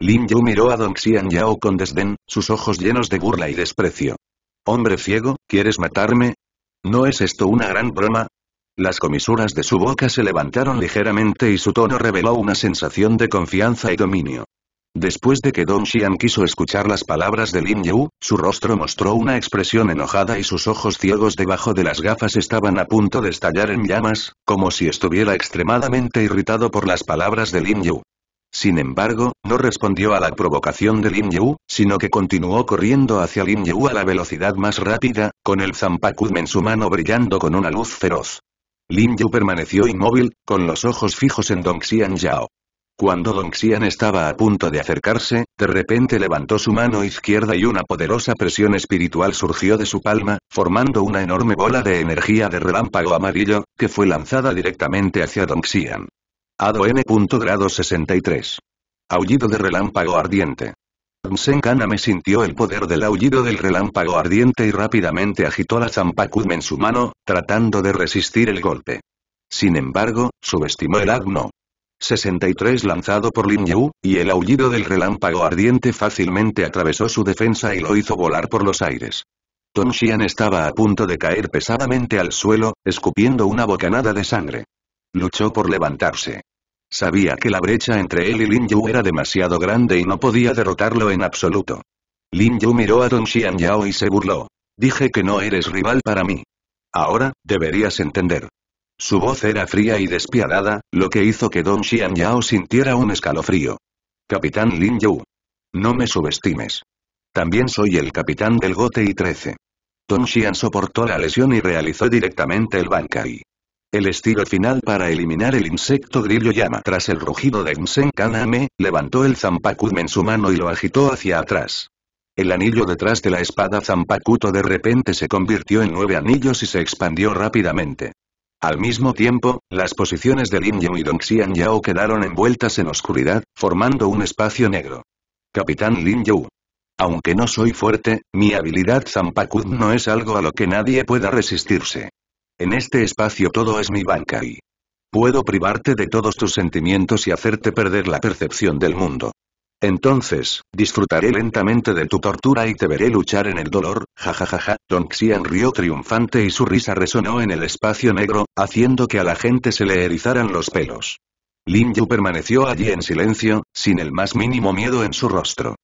Lin Yu miró a Don Xian Yao con desdén, sus ojos llenos de burla y desprecio. Hombre ciego, ¿quieres matarme? ¿No es esto una gran broma? Las comisuras de su boca se levantaron ligeramente y su tono reveló una sensación de confianza y dominio. Después de que Dong Xian quiso escuchar las palabras de Lin Yu, su rostro mostró una expresión enojada y sus ojos ciegos debajo de las gafas estaban a punto de estallar en llamas, como si estuviera extremadamente irritado por las palabras de Lin Yu. Sin embargo, no respondió a la provocación de Lin Yu, sino que continuó corriendo hacia Lin Yu a la velocidad más rápida, con el Zampacud en su mano brillando con una luz feroz. Lin Yu permaneció inmóvil, con los ojos fijos en Dong Xian Yao. Cuando Don Xian estaba a punto de acercarse, de repente levantó su mano izquierda y una poderosa presión espiritual surgió de su palma, formando una enorme bola de energía de relámpago amarillo, que fue lanzada directamente hacia Dong Xian. Ado N. Grado 63. Aullido de relámpago ardiente. Sen Kaname sintió el poder del aullido del relámpago ardiente y rápidamente agitó la zampacum en su mano, tratando de resistir el golpe. Sin embargo, subestimó el agno. 63 lanzado por Lin Yu, y el aullido del relámpago ardiente fácilmente atravesó su defensa y lo hizo volar por los aires. Tong Xian estaba a punto de caer pesadamente al suelo, escupiendo una bocanada de sangre. Luchó por levantarse. Sabía que la brecha entre él y Lin Yu era demasiado grande y no podía derrotarlo en absoluto. Lin Yu miró a Dong Xian Yao y se burló. Dije que no eres rival para mí. Ahora, deberías entender. Su voz era fría y despiadada, lo que hizo que Don Xian Yao sintiera un escalofrío. Capitán Lin Yu. No me subestimes. También soy el capitán del Gote y 13. Don Xian soportó la lesión y realizó directamente el Bankai. El estilo final para eliminar el insecto grillo llama. Tras el rugido de Nsen Kaname, levantó el Zampakut en su mano y lo agitó hacia atrás. El anillo detrás de la espada Zampakuto de repente se convirtió en nueve anillos y se expandió rápidamente. Al mismo tiempo, las posiciones de Lin Yu y Dong Xian Yao quedaron envueltas en oscuridad, formando un espacio negro. Capitán Lin Yu. Aunque no soy fuerte, mi habilidad Zampakud no es algo a lo que nadie pueda resistirse. En este espacio todo es mi banca y puedo privarte de todos tus sentimientos y hacerte perder la percepción del mundo. Entonces, disfrutaré lentamente de tu tortura y te veré luchar en el dolor, jajajaja. Don Xian rió triunfante y su risa resonó en el espacio negro, haciendo que a la gente se le erizaran los pelos. Lin Yu permaneció allí en silencio, sin el más mínimo miedo en su rostro.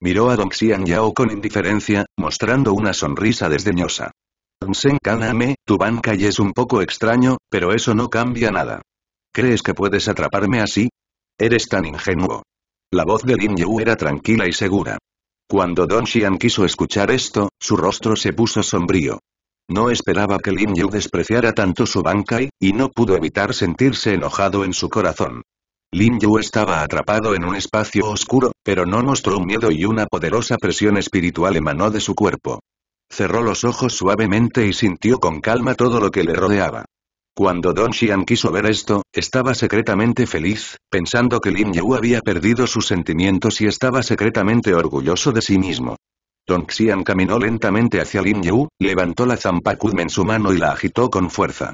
Miró a Don Xian Yao con indiferencia, mostrando una sonrisa desdeñosa. Sen Kaname, tu y es un poco extraño, pero eso no cambia nada. ¿Crees que puedes atraparme así? Eres tan ingenuo. La voz de Lin Yu era tranquila y segura. Cuando Don Xian quiso escuchar esto, su rostro se puso sombrío. No esperaba que Lin Yu despreciara tanto su Bankai, y no pudo evitar sentirse enojado en su corazón. Lin Yu estaba atrapado en un espacio oscuro, pero no mostró miedo y una poderosa presión espiritual emanó de su cuerpo. Cerró los ojos suavemente y sintió con calma todo lo que le rodeaba. Cuando Dong Xian quiso ver esto, estaba secretamente feliz, pensando que Lin Yu había perdido sus sentimientos y estaba secretamente orgulloso de sí mismo. Dong Xian caminó lentamente hacia Lin Yu, levantó la zampacum en su mano y la agitó con fuerza.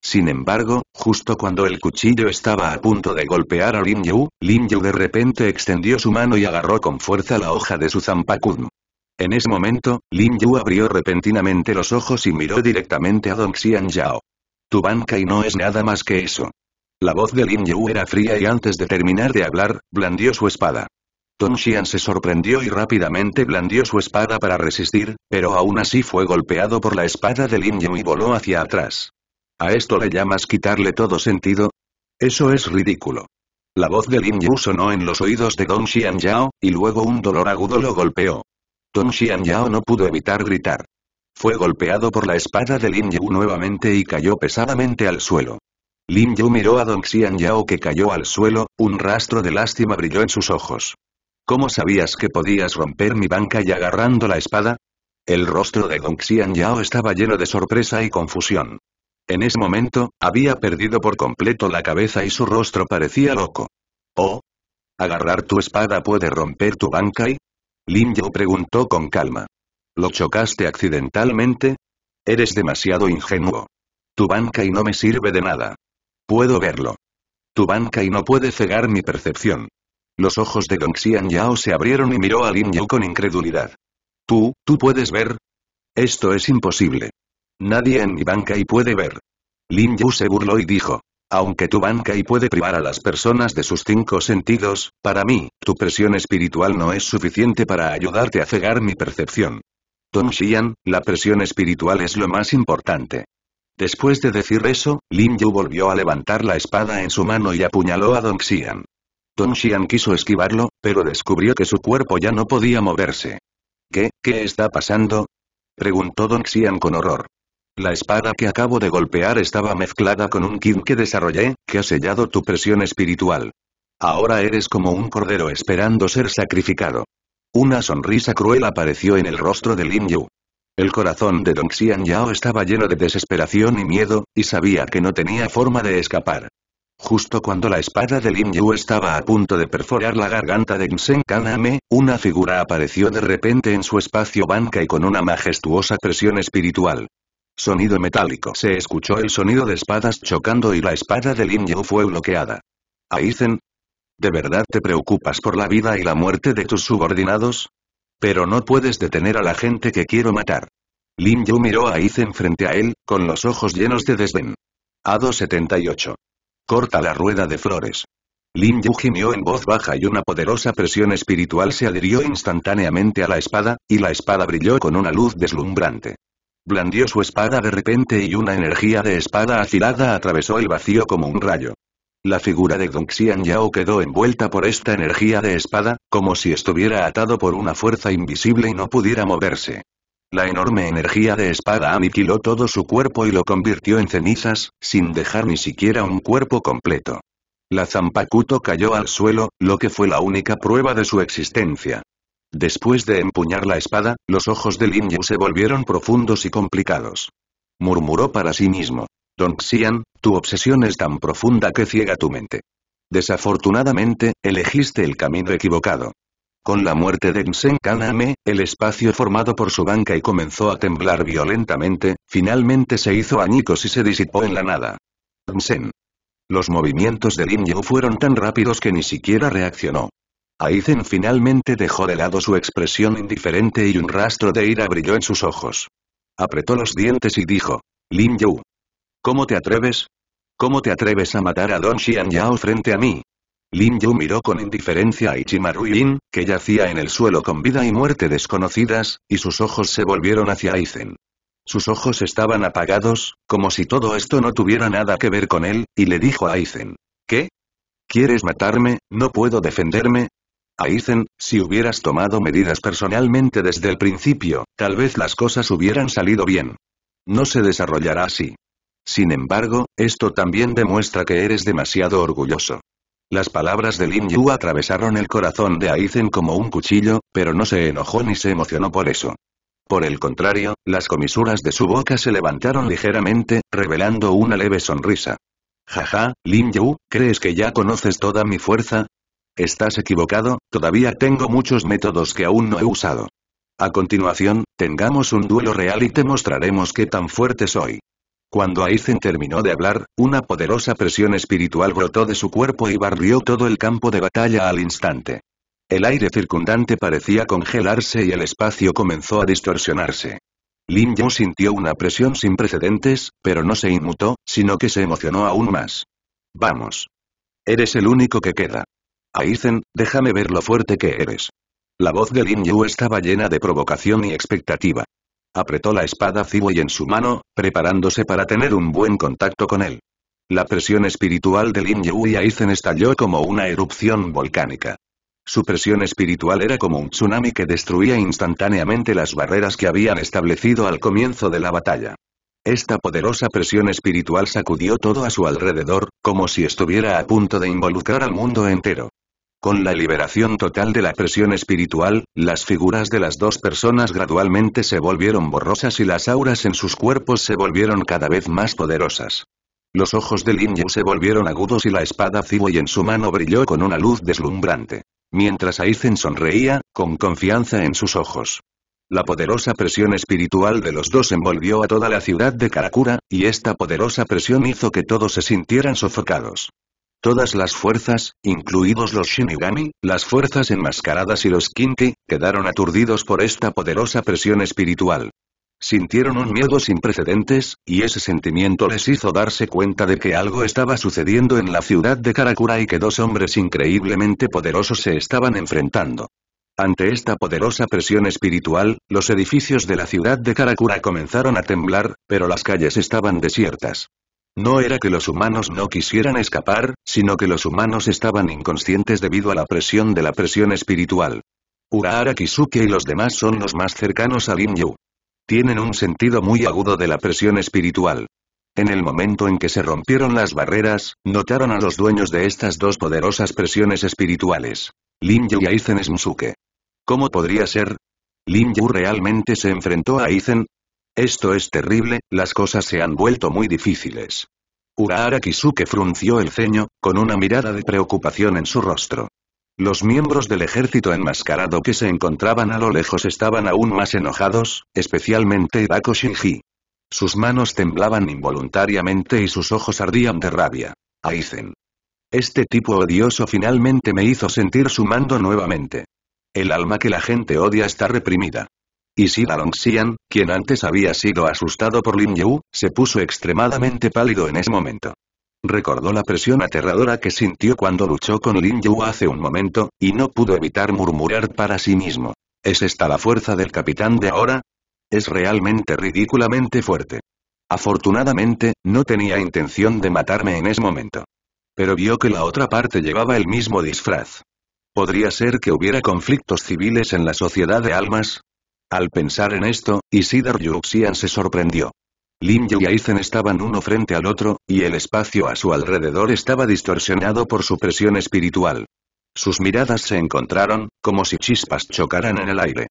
Sin embargo, justo cuando el cuchillo estaba a punto de golpear a Lin Yu, Lin Yu de repente extendió su mano y agarró con fuerza la hoja de su Kun. En ese momento, Lin Yu abrió repentinamente los ojos y miró directamente a Dong Xian Yao. Tu banca y no es nada más que eso. La voz de Lin Yu era fría y antes de terminar de hablar, blandió su espada. Tong Xian se sorprendió y rápidamente blandió su espada para resistir, pero aún así fue golpeado por la espada de Lin Yu y voló hacia atrás. ¿A esto le llamas quitarle todo sentido? Eso es ridículo. La voz de Lin Yu sonó en los oídos de Dong Xian Yao, y luego un dolor agudo lo golpeó. Dong Xian Yao no pudo evitar gritar. Fue golpeado por la espada de Lin Yu nuevamente y cayó pesadamente al suelo. Lin Yu miró a Dong Xian Yao que cayó al suelo, un rastro de lástima brilló en sus ojos. ¿Cómo sabías que podías romper mi banca y agarrando la espada? El rostro de Dong Xian Yao estaba lleno de sorpresa y confusión. En ese momento, había perdido por completo la cabeza y su rostro parecía loco. ¿Oh? ¿Agarrar tu espada puede romper tu banca y? Lin Yu preguntó con calma. ¿Lo chocaste accidentalmente? Eres demasiado ingenuo. Tu banca y no me sirve de nada. Puedo verlo. Tu banca y no puede cegar mi percepción. Los ojos de Dong Xian Yao se abrieron y miró a Lin Yu con incredulidad. ¿Tú, tú puedes ver? Esto es imposible. Nadie en mi banca y puede ver. Lin Yu se burló y dijo. Aunque tu banca y puede privar a las personas de sus cinco sentidos, para mí, tu presión espiritual no es suficiente para ayudarte a cegar mi percepción. Tom Xian, la presión espiritual es lo más importante. Después de decir eso, Lin Yu volvió a levantar la espada en su mano y apuñaló a Don Xian. Don Xian quiso esquivarlo, pero descubrió que su cuerpo ya no podía moverse. ¿Qué, qué está pasando? preguntó Don Xian con horror. La espada que acabo de golpear estaba mezclada con un kin que desarrollé, que ha sellado tu presión espiritual. Ahora eres como un cordero esperando ser sacrificado. Una sonrisa cruel apareció en el rostro de Lin Yu. El corazón de Dong Xian Yao estaba lleno de desesperación y miedo, y sabía que no tenía forma de escapar. Justo cuando la espada de Lin Yu estaba a punto de perforar la garganta de Xen Kaname, una figura apareció de repente en su espacio banca y con una majestuosa presión espiritual. Sonido metálico. Se escuchó el sonido de espadas chocando y la espada de Lin Yu fue bloqueada. Aizen, ¿De verdad te preocupas por la vida y la muerte de tus subordinados? Pero no puedes detener a la gente que quiero matar. Lin Yu miró a Aizen frente a él, con los ojos llenos de desdén. a 78. Corta la rueda de flores. Lin Yu gimió en voz baja y una poderosa presión espiritual se adhirió instantáneamente a la espada, y la espada brilló con una luz deslumbrante. Blandió su espada de repente y una energía de espada afilada atravesó el vacío como un rayo. La figura de Dong Xian Yao quedó envuelta por esta energía de espada, como si estuviera atado por una fuerza invisible y no pudiera moverse. La enorme energía de espada aniquiló todo su cuerpo y lo convirtió en cenizas, sin dejar ni siquiera un cuerpo completo. La Zampacuto cayó al suelo, lo que fue la única prueba de su existencia. Después de empuñar la espada, los ojos de Lin Yu se volvieron profundos y complicados. Murmuró para sí mismo. Don Xian, tu obsesión es tan profunda que ciega tu mente. Desafortunadamente, elegiste el camino equivocado. Con la muerte de Xen Kaname, el espacio formado por su banca y comenzó a temblar violentamente, finalmente se hizo añicos y se disipó en la nada. Xen. Los movimientos de Lin Yu fueron tan rápidos que ni siquiera reaccionó. Aizen finalmente dejó de lado su expresión indiferente y un rastro de ira brilló en sus ojos. Apretó los dientes y dijo. Lin Yu, ¿Cómo te atreves? ¿Cómo te atreves a matar a Don Xian Yao frente a mí? Lin Yu miró con indiferencia a Ichimaru Yin, que yacía en el suelo con vida y muerte desconocidas, y sus ojos se volvieron hacia Aizen. Sus ojos estaban apagados, como si todo esto no tuviera nada que ver con él, y le dijo a Aizen. ¿Qué? ¿Quieres matarme? ¿No puedo defenderme? Aizen, si hubieras tomado medidas personalmente desde el principio, tal vez las cosas hubieran salido bien. No se desarrollará así. Sin embargo, esto también demuestra que eres demasiado orgulloso. Las palabras de Lin Yu atravesaron el corazón de Aizen como un cuchillo, pero no se enojó ni se emocionó por eso. Por el contrario, las comisuras de su boca se levantaron ligeramente, revelando una leve sonrisa. Jaja, Lin Yu, ¿crees que ya conoces toda mi fuerza? Estás equivocado, todavía tengo muchos métodos que aún no he usado. A continuación, tengamos un duelo real y te mostraremos qué tan fuerte soy. Cuando Aizen terminó de hablar, una poderosa presión espiritual brotó de su cuerpo y barrió todo el campo de batalla al instante. El aire circundante parecía congelarse y el espacio comenzó a distorsionarse. Lin Yu sintió una presión sin precedentes, pero no se inmutó, sino que se emocionó aún más. Vamos. Eres el único que queda. Aizen, déjame ver lo fuerte que eres. La voz de Lin Yu estaba llena de provocación y expectativa. Apretó la espada y en su mano, preparándose para tener un buen contacto con él. La presión espiritual de Lin Yu y Aizen estalló como una erupción volcánica. Su presión espiritual era como un tsunami que destruía instantáneamente las barreras que habían establecido al comienzo de la batalla. Esta poderosa presión espiritual sacudió todo a su alrededor, como si estuviera a punto de involucrar al mundo entero. Con la liberación total de la presión espiritual, las figuras de las dos personas gradualmente se volvieron borrosas y las auras en sus cuerpos se volvieron cada vez más poderosas. Los ojos de Lin se volvieron agudos y la espada Ziwei en su mano brilló con una luz deslumbrante. Mientras Aizen sonreía, con confianza en sus ojos. La poderosa presión espiritual de los dos envolvió a toda la ciudad de Karakura, y esta poderosa presión hizo que todos se sintieran sofocados. Todas las fuerzas, incluidos los Shinigami, las fuerzas enmascaradas y los Kinki, quedaron aturdidos por esta poderosa presión espiritual. Sintieron un miedo sin precedentes, y ese sentimiento les hizo darse cuenta de que algo estaba sucediendo en la ciudad de Karakura y que dos hombres increíblemente poderosos se estaban enfrentando. Ante esta poderosa presión espiritual, los edificios de la ciudad de Karakura comenzaron a temblar, pero las calles estaban desiertas. No era que los humanos no quisieran escapar, sino que los humanos estaban inconscientes debido a la presión de la presión espiritual. Urahara Kisuke y los demás son los más cercanos a Lin Yu. Tienen un sentido muy agudo de la presión espiritual. En el momento en que se rompieron las barreras, notaron a los dueños de estas dos poderosas presiones espirituales. Lin Yu y Aizen musuke ¿Cómo podría ser? ¿Lin Yu realmente se enfrentó a Aizen? Esto es terrible, las cosas se han vuelto muy difíciles. Urahara Kisuke frunció el ceño, con una mirada de preocupación en su rostro. Los miembros del ejército enmascarado que se encontraban a lo lejos estaban aún más enojados, especialmente Bako Shinji. Sus manos temblaban involuntariamente y sus ojos ardían de rabia. Aizen. Este tipo odioso finalmente me hizo sentir su mando nuevamente. El alma que la gente odia está reprimida y Sida Longxian, quien antes había sido asustado por Lin Yu, se puso extremadamente pálido en ese momento. Recordó la presión aterradora que sintió cuando luchó con Lin Yu hace un momento, y no pudo evitar murmurar para sí mismo. ¿Es esta la fuerza del capitán de ahora? Es realmente ridículamente fuerte. Afortunadamente, no tenía intención de matarme en ese momento. Pero vio que la otra parte llevaba el mismo disfraz. Podría ser que hubiera conflictos civiles en la sociedad de almas, al pensar en esto, Isidar Yuxian se sorprendió. Lin Yu y Aizen estaban uno frente al otro, y el espacio a su alrededor estaba distorsionado por su presión espiritual. Sus miradas se encontraron, como si chispas chocaran en el aire.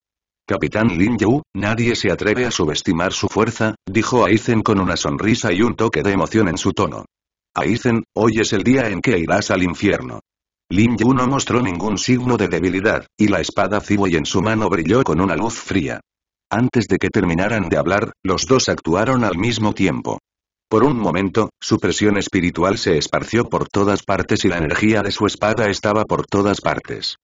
Capitán Lin Yu, nadie se atreve a subestimar su fuerza, dijo Aizen con una sonrisa y un toque de emoción en su tono. Aizen, hoy es el día en que irás al infierno. Lin Yu no mostró ningún signo de debilidad, y la espada y en su mano brilló con una luz fría. Antes de que terminaran de hablar, los dos actuaron al mismo tiempo. Por un momento, su presión espiritual se esparció por todas partes y la energía de su espada estaba por todas partes.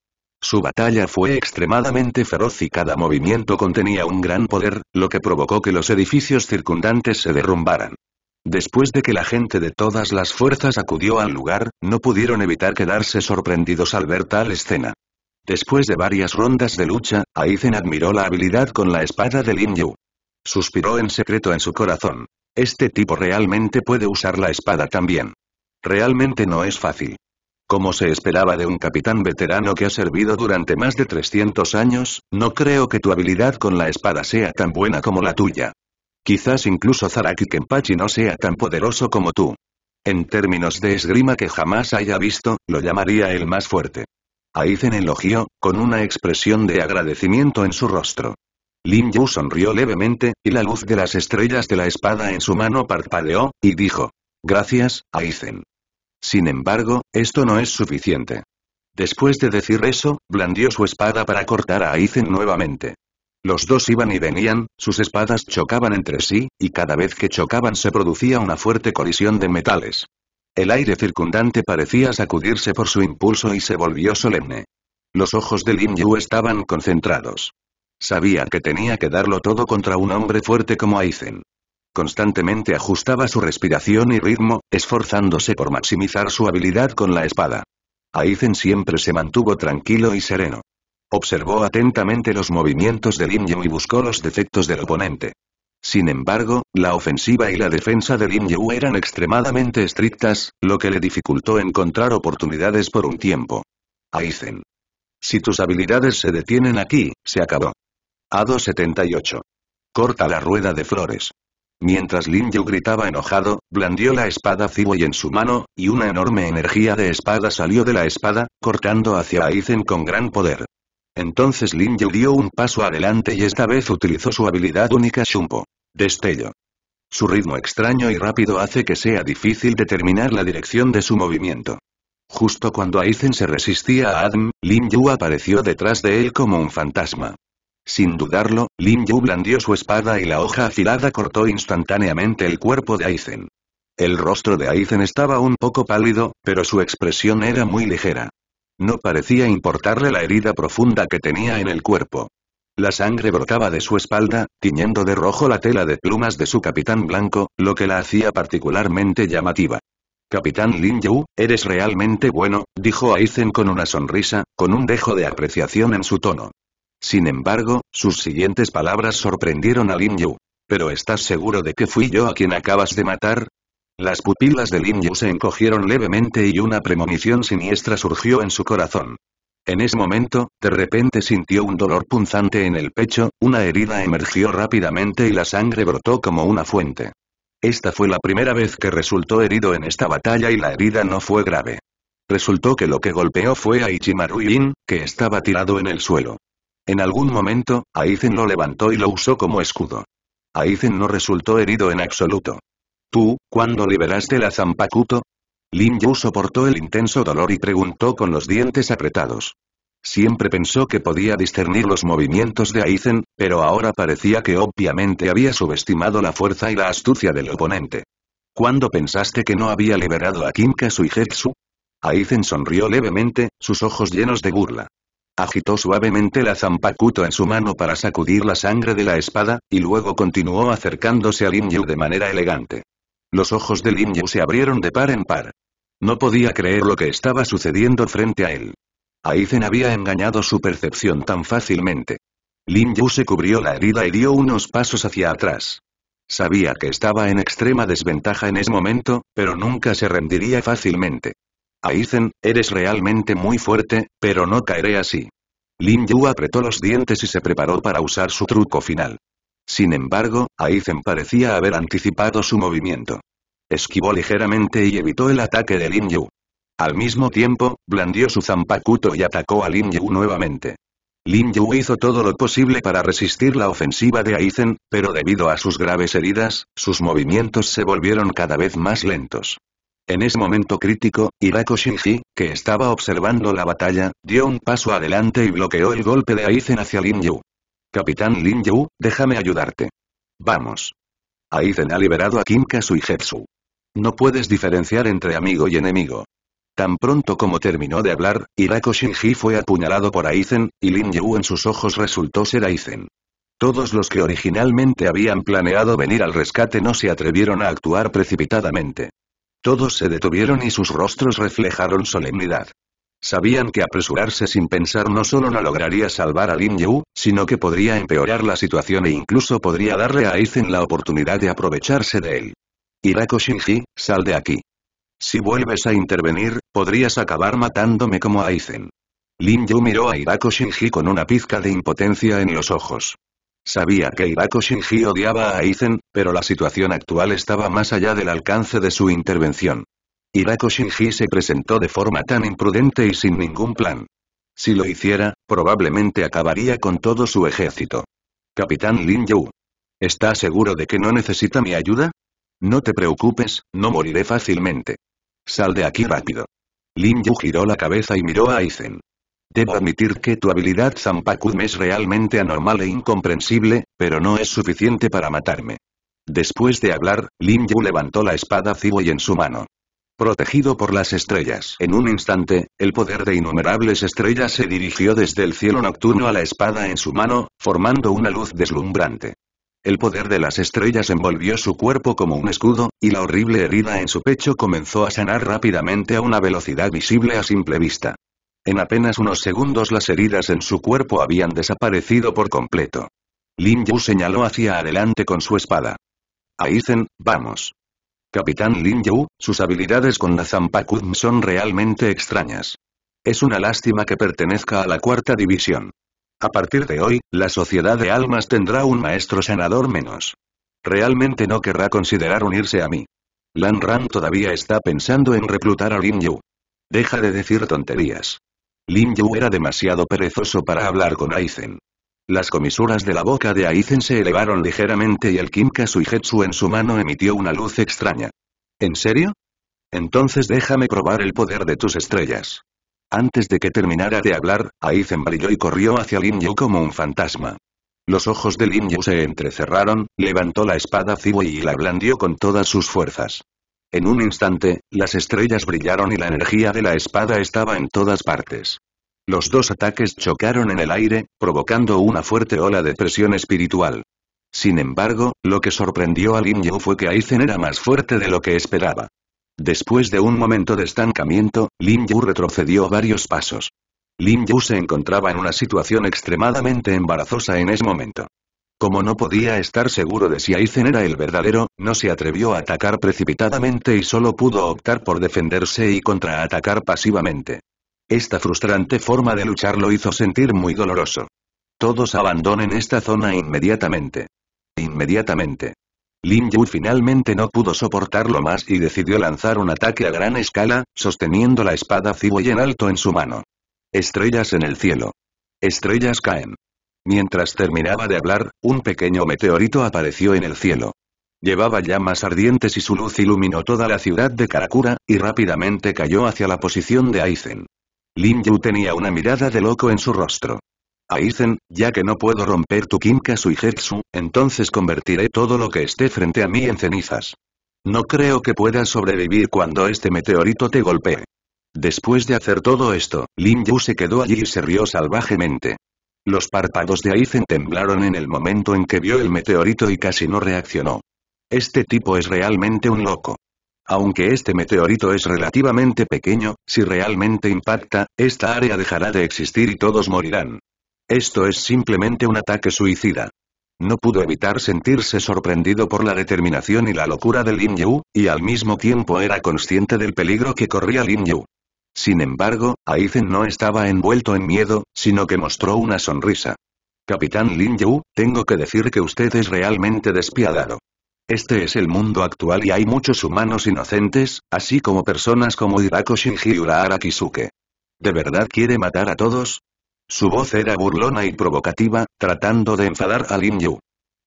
Su batalla fue extremadamente feroz y cada movimiento contenía un gran poder, lo que provocó que los edificios circundantes se derrumbaran. Después de que la gente de todas las fuerzas acudió al lugar, no pudieron evitar quedarse sorprendidos al ver tal escena. Después de varias rondas de lucha, Aizen admiró la habilidad con la espada de Lin Yu. Suspiró en secreto en su corazón. Este tipo realmente puede usar la espada también. Realmente no es fácil. Como se esperaba de un capitán veterano que ha servido durante más de 300 años, no creo que tu habilidad con la espada sea tan buena como la tuya. Quizás incluso Zaraki Kenpachi no sea tan poderoso como tú. En términos de esgrima que jamás haya visto, lo llamaría el más fuerte. Aizen elogió, con una expresión de agradecimiento en su rostro. Lin Yu sonrió levemente, y la luz de las estrellas de la espada en su mano parpadeó, y dijo. Gracias, Aizen. Sin embargo, esto no es suficiente. Después de decir eso, blandió su espada para cortar a Aizen nuevamente. Los dos iban y venían, sus espadas chocaban entre sí, y cada vez que chocaban se producía una fuerte colisión de metales. El aire circundante parecía sacudirse por su impulso y se volvió solemne. Los ojos de Lin Yu estaban concentrados. Sabía que tenía que darlo todo contra un hombre fuerte como Aizen. Constantemente ajustaba su respiración y ritmo, esforzándose por maximizar su habilidad con la espada. Aizen siempre se mantuvo tranquilo y sereno. Observó atentamente los movimientos de Lin Yu y buscó los defectos del oponente. Sin embargo, la ofensiva y la defensa de Lin Yu eran extremadamente estrictas, lo que le dificultó encontrar oportunidades por un tiempo. Aizen. Si tus habilidades se detienen aquí, se acabó. a 78. Corta la rueda de flores. Mientras Lin Yu gritaba enojado, blandió la espada y en su mano, y una enorme energía de espada salió de la espada, cortando hacia Aizen con gran poder. Entonces Lin Yu dio un paso adelante y esta vez utilizó su habilidad única Shumpo. Destello. Su ritmo extraño y rápido hace que sea difícil determinar la dirección de su movimiento. Justo cuando Aizen se resistía a Adam, Lin Yu apareció detrás de él como un fantasma. Sin dudarlo, Lin Yu blandió su espada y la hoja afilada cortó instantáneamente el cuerpo de Aizen. El rostro de Aizen estaba un poco pálido, pero su expresión era muy ligera. No parecía importarle la herida profunda que tenía en el cuerpo. La sangre brotaba de su espalda, tiñendo de rojo la tela de plumas de su capitán blanco, lo que la hacía particularmente llamativa. Capitán Lin Yu, eres realmente bueno, dijo Aizen con una sonrisa, con un dejo de apreciación en su tono. Sin embargo, sus siguientes palabras sorprendieron a Lin Yu. ¿Pero estás seguro de que fui yo a quien acabas de matar? Las pupilas de Lin Yu se encogieron levemente y una premonición siniestra surgió en su corazón. En ese momento, de repente sintió un dolor punzante en el pecho, una herida emergió rápidamente y la sangre brotó como una fuente. Esta fue la primera vez que resultó herido en esta batalla y la herida no fue grave. Resultó que lo que golpeó fue a Ichimaru que estaba tirado en el suelo. En algún momento, Aizen lo levantó y lo usó como escudo. Aizen no resultó herido en absoluto. ¿Tú, cuándo liberaste la Zampacuto? Lin Yu soportó el intenso dolor y preguntó con los dientes apretados. Siempre pensó que podía discernir los movimientos de Aizen, pero ahora parecía que obviamente había subestimado la fuerza y la astucia del oponente. ¿Cuándo pensaste que no había liberado a Kim Jetsu? Aizen sonrió levemente, sus ojos llenos de burla. Agitó suavemente la Zampakuto en su mano para sacudir la sangre de la espada, y luego continuó acercándose a Lin Yu de manera elegante. Los ojos de Lin Yu se abrieron de par en par. No podía creer lo que estaba sucediendo frente a él. Aizen había engañado su percepción tan fácilmente. Lin Yu se cubrió la herida y dio unos pasos hacia atrás. Sabía que estaba en extrema desventaja en ese momento, pero nunca se rendiría fácilmente. Aizen, eres realmente muy fuerte, pero no caeré así. Lin Yu apretó los dientes y se preparó para usar su truco final. Sin embargo, Aizen parecía haber anticipado su movimiento. Esquivó ligeramente y evitó el ataque de Lin Yu. Al mismo tiempo, blandió su zampacuto y atacó a Lin Yu nuevamente. Lin Yu hizo todo lo posible para resistir la ofensiva de Aizen, pero debido a sus graves heridas, sus movimientos se volvieron cada vez más lentos. En ese momento crítico, Hirako Shinji, que estaba observando la batalla, dio un paso adelante y bloqueó el golpe de Aizen hacia Lin Yu. Capitán Lin Yu, déjame ayudarte. Vamos. Aizen ha liberado a Kim Kasu y Jetsu. No puedes diferenciar entre amigo y enemigo. Tan pronto como terminó de hablar, Hirako Shinji fue apuñalado por Aizen, y Lin Yu en sus ojos resultó ser Aizen. Todos los que originalmente habían planeado venir al rescate no se atrevieron a actuar precipitadamente. Todos se detuvieron y sus rostros reflejaron solemnidad. Sabían que apresurarse sin pensar no solo no lograría salvar a Lin Yu, sino que podría empeorar la situación e incluso podría darle a Aizen la oportunidad de aprovecharse de él. Hirako Shinji, sal de aquí. Si vuelves a intervenir, podrías acabar matándome como Aizen. Lin Yu miró a Irako Shinji con una pizca de impotencia en los ojos. Sabía que Irako Shinji odiaba a Aizen, pero la situación actual estaba más allá del alcance de su intervención. Hirako Shinji se presentó de forma tan imprudente y sin ningún plan. Si lo hiciera, probablemente acabaría con todo su ejército. Capitán Lin Yu. ¿Estás seguro de que no necesita mi ayuda? No te preocupes, no moriré fácilmente. Sal de aquí rápido. Lin Yu giró la cabeza y miró a Aizen. Debo admitir que tu habilidad Zampakun es realmente anormal e incomprensible, pero no es suficiente para matarme. Después de hablar, Lin Yu levantó la espada Zibo y en su mano. Protegido por las estrellas. En un instante, el poder de innumerables estrellas se dirigió desde el cielo nocturno a la espada en su mano, formando una luz deslumbrante. El poder de las estrellas envolvió su cuerpo como un escudo, y la horrible herida en su pecho comenzó a sanar rápidamente a una velocidad visible a simple vista. En apenas unos segundos las heridas en su cuerpo habían desaparecido por completo. Lin Yu señaló hacia adelante con su espada. Aizen, vamos. Capitán Lin Yu, sus habilidades con la zampaku son realmente extrañas. Es una lástima que pertenezca a la cuarta división. A partir de hoy, la sociedad de almas tendrá un maestro sanador menos. Realmente no querrá considerar unirse a mí. Lan Ran todavía está pensando en reclutar a Lin Yu. Deja de decir tonterías. Lin Yu era demasiado perezoso para hablar con Aizen. Las comisuras de la boca de Aizen se elevaron ligeramente y el Kimka Suijetsu en su mano emitió una luz extraña. ¿En serio? Entonces déjame probar el poder de tus estrellas. Antes de que terminara de hablar, Aizen brilló y corrió hacia Lin Yu como un fantasma. Los ojos de Lin Yu se entrecerraron, levantó la espada Cibo y la blandió con todas sus fuerzas. En un instante, las estrellas brillaron y la energía de la espada estaba en todas partes. Los dos ataques chocaron en el aire, provocando una fuerte ola de presión espiritual. Sin embargo, lo que sorprendió a Lin Yu fue que Aizen era más fuerte de lo que esperaba. Después de un momento de estancamiento, Lin Yu retrocedió varios pasos. Lin Yu se encontraba en una situación extremadamente embarazosa en ese momento. Como no podía estar seguro de si Aizen era el verdadero, no se atrevió a atacar precipitadamente y solo pudo optar por defenderse y contraatacar pasivamente. Esta frustrante forma de luchar lo hizo sentir muy doloroso. Todos abandonen esta zona inmediatamente. Inmediatamente. Lin Yu finalmente no pudo soportarlo más y decidió lanzar un ataque a gran escala, sosteniendo la espada y en alto en su mano. Estrellas en el cielo. Estrellas caen. Mientras terminaba de hablar, un pequeño meteorito apareció en el cielo. Llevaba llamas ardientes y su luz iluminó toda la ciudad de Karakura, y rápidamente cayó hacia la posición de Aizen. Lin Yu tenía una mirada de loco en su rostro. Aizen, ya que no puedo romper tu y jetsu, entonces convertiré todo lo que esté frente a mí en cenizas. No creo que puedas sobrevivir cuando este meteorito te golpee. Después de hacer todo esto, Lin Yu se quedó allí y se rió salvajemente. Los párpados de Aizen temblaron en el momento en que vio el meteorito y casi no reaccionó. Este tipo es realmente un loco. Aunque este meteorito es relativamente pequeño, si realmente impacta, esta área dejará de existir y todos morirán. Esto es simplemente un ataque suicida. No pudo evitar sentirse sorprendido por la determinación y la locura de Lin Yu, y al mismo tiempo era consciente del peligro que corría Lin Yu. Sin embargo, Aizen no estaba envuelto en miedo, sino que mostró una sonrisa. Capitán Lin Yu, tengo que decir que usted es realmente despiadado. Este es el mundo actual y hay muchos humanos inocentes, así como personas como Hirako Shinji Urahara Kisuke. ¿De verdad quiere matar a todos? Su voz era burlona y provocativa, tratando de enfadar a Lin Yu.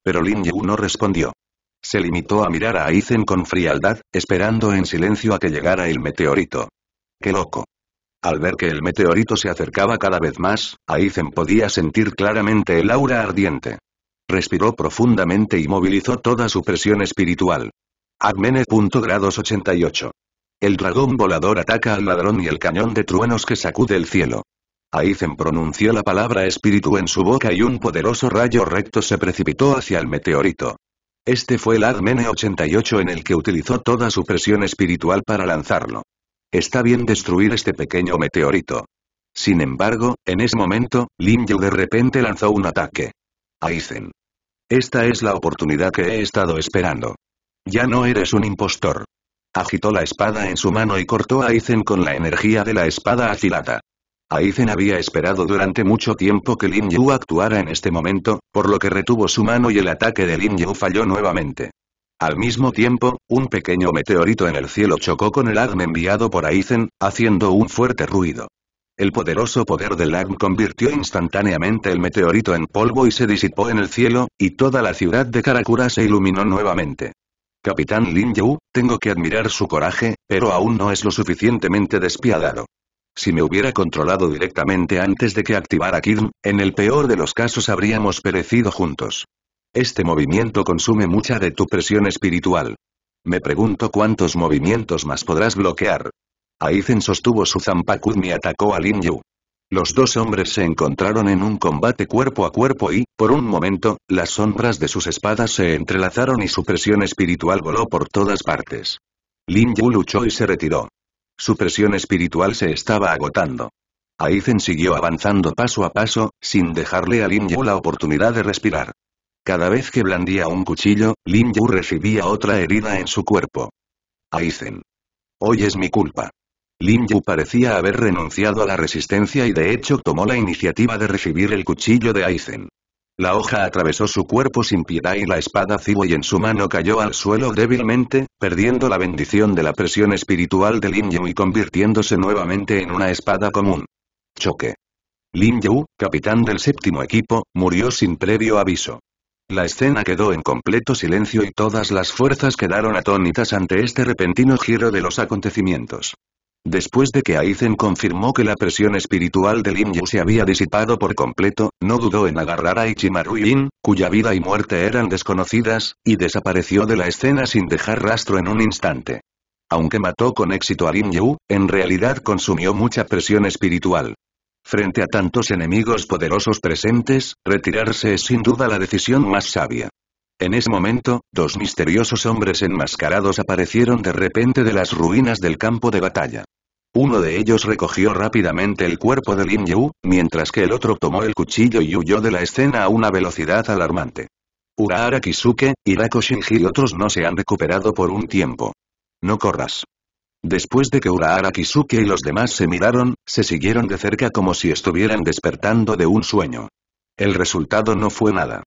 Pero Lin Yu no respondió. Se limitó a mirar a Aizen con frialdad, esperando en silencio a que llegara el meteorito. ¡Qué loco! Al ver que el meteorito se acercaba cada vez más, Aizen podía sentir claramente el aura ardiente. Respiró profundamente y movilizó toda su presión espiritual. Agmene. Grados 88. El dragón volador ataca al ladrón y el cañón de truenos que sacude el cielo. Aizen pronunció la palabra espíritu en su boca y un poderoso rayo recto se precipitó hacia el meteorito. Este fue el Admene 88 en el que utilizó toda su presión espiritual para lanzarlo. Está bien destruir este pequeño meteorito. Sin embargo, en ese momento, Lin Yu de repente lanzó un ataque. Aizen. Esta es la oportunidad que he estado esperando. Ya no eres un impostor. Agitó la espada en su mano y cortó a Aizen con la energía de la espada afilada. Aizen había esperado durante mucho tiempo que Lin Yu actuara en este momento, por lo que retuvo su mano y el ataque de Lin Yu falló nuevamente. Al mismo tiempo, un pequeño meteorito en el cielo chocó con el arma enviado por Aizen, haciendo un fuerte ruido. El poderoso poder del ARM convirtió instantáneamente el meteorito en polvo y se disipó en el cielo, y toda la ciudad de Karakura se iluminó nuevamente. Capitán Lin Yu, tengo que admirar su coraje, pero aún no es lo suficientemente despiadado. Si me hubiera controlado directamente antes de que activara Kid, en el peor de los casos habríamos perecido juntos. Este movimiento consume mucha de tu presión espiritual. Me pregunto cuántos movimientos más podrás bloquear. Aizen sostuvo su Zampakuzmi y atacó a Lin Yu. Los dos hombres se encontraron en un combate cuerpo a cuerpo y, por un momento, las sombras de sus espadas se entrelazaron y su presión espiritual voló por todas partes. Lin Yu luchó y se retiró. Su presión espiritual se estaba agotando. Aizen siguió avanzando paso a paso, sin dejarle a Lin Yu la oportunidad de respirar. Cada vez que blandía un cuchillo, Lin Yu recibía otra herida en su cuerpo. Aizen. Hoy es mi culpa. Lin Yu parecía haber renunciado a la resistencia y de hecho tomó la iniciativa de recibir el cuchillo de Aizen. La hoja atravesó su cuerpo sin piedad y la espada y en su mano cayó al suelo débilmente, perdiendo la bendición de la presión espiritual de Lin Yu y convirtiéndose nuevamente en una espada común. Choque. Lin Yu, capitán del séptimo equipo, murió sin previo aviso. La escena quedó en completo silencio y todas las fuerzas quedaron atónitas ante este repentino giro de los acontecimientos. Después de que Aizen confirmó que la presión espiritual de Lin Yu se había disipado por completo, no dudó en agarrar a Ichimaru y cuya vida y muerte eran desconocidas, y desapareció de la escena sin dejar rastro en un instante. Aunque mató con éxito a Lin Yu, en realidad consumió mucha presión espiritual. Frente a tantos enemigos poderosos presentes, retirarse es sin duda la decisión más sabia. En ese momento, dos misteriosos hombres enmascarados aparecieron de repente de las ruinas del campo de batalla. Uno de ellos recogió rápidamente el cuerpo de Lin Yu, mientras que el otro tomó el cuchillo y huyó de la escena a una velocidad alarmante. Urahara Kisuke, Hirako Shinji y otros no se han recuperado por un tiempo. No corras. Después de que Urahara Kisuke y los demás se miraron, se siguieron de cerca como si estuvieran despertando de un sueño. El resultado no fue nada.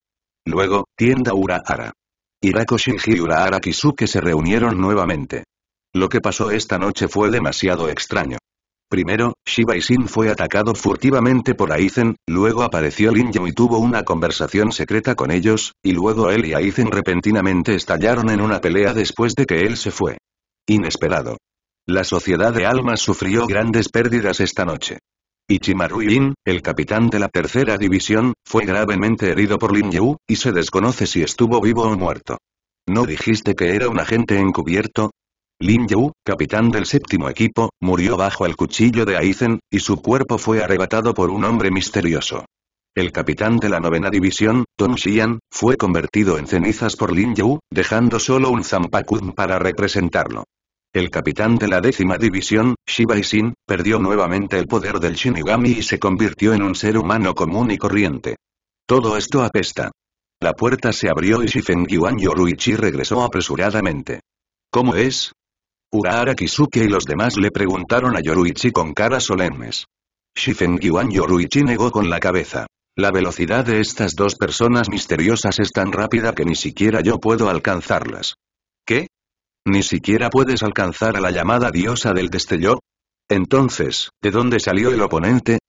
Luego, tienda Urahara. Hirako Shinji y Urahara Kisuke se reunieron nuevamente. Lo que pasó esta noche fue demasiado extraño. Primero, Shiba Isin fue atacado furtivamente por Aizen, luego apareció Linjo y tuvo una conversación secreta con ellos, y luego él y Aizen repentinamente estallaron en una pelea después de que él se fue. Inesperado. La sociedad de almas sufrió grandes pérdidas esta noche. Ichimaru Yin, el capitán de la tercera división, fue gravemente herido por Lin Yu, y se desconoce si estuvo vivo o muerto. ¿No dijiste que era un agente encubierto? Lin Yu, capitán del séptimo equipo, murió bajo el cuchillo de Aizen, y su cuerpo fue arrebatado por un hombre misterioso. El capitán de la novena división, Tom Xian, fue convertido en cenizas por Lin Yu, dejando solo un Zampakun para representarlo. El capitán de la décima división, Shiba perdió nuevamente el poder del Shinigami y se convirtió en un ser humano común y corriente. Todo esto apesta. La puerta se abrió y Shifeng Yuan Yoruichi regresó apresuradamente. ¿Cómo es? Urahara Kisuke y los demás le preguntaron a Yoruichi con caras solemnes. Shifeng Yuan Yoruichi negó con la cabeza. La velocidad de estas dos personas misteriosas es tan rápida que ni siquiera yo puedo alcanzarlas. ¿Qué? ¿Ni siquiera puedes alcanzar a la llamada diosa del destello? Entonces, ¿de dónde salió el oponente?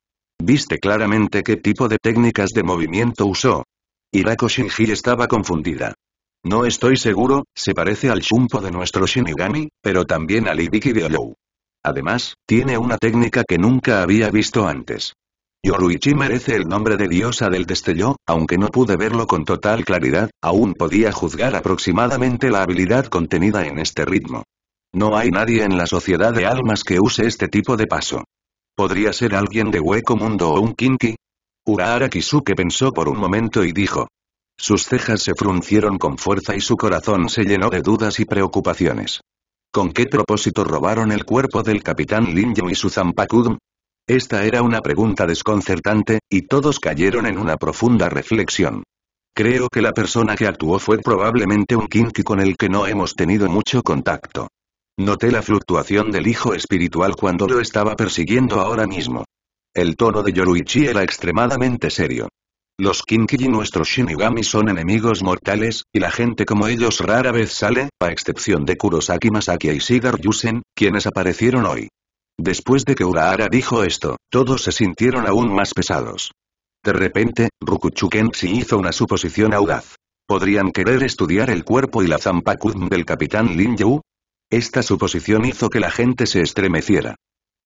Viste claramente qué tipo de técnicas de movimiento usó. Irako Shinji estaba confundida. No estoy seguro, se parece al Shumpo de nuestro Shinigami, pero también al Ibiki de Olou. Además, tiene una técnica que nunca había visto antes. Yoruichi merece el nombre de diosa del destello, aunque no pude verlo con total claridad, aún podía juzgar aproximadamente la habilidad contenida en este ritmo. No hay nadie en la sociedad de almas que use este tipo de paso. ¿Podría ser alguien de hueco mundo o un kinki? Urahara Kisuke pensó por un momento y dijo. Sus cejas se fruncieron con fuerza y su corazón se llenó de dudas y preocupaciones. ¿Con qué propósito robaron el cuerpo del capitán Linjo y su Zampakudum? Esta era una pregunta desconcertante, y todos cayeron en una profunda reflexión. Creo que la persona que actuó fue probablemente un Kinki con el que no hemos tenido mucho contacto. Noté la fluctuación del hijo espiritual cuando lo estaba persiguiendo ahora mismo. El tono de Yoruichi era extremadamente serio. Los Kinki y nuestros Shinigami son enemigos mortales, y la gente como ellos rara vez sale, a excepción de Kurosaki Masaki y Sigar Yusen, quienes aparecieron hoy. Después de que Urahara dijo esto, todos se sintieron aún más pesados. De repente, Rukuchuken hizo una suposición audaz. ¿Podrían querer estudiar el cuerpo y la Zampakun del capitán Lin Yu? Esta suposición hizo que la gente se estremeciera.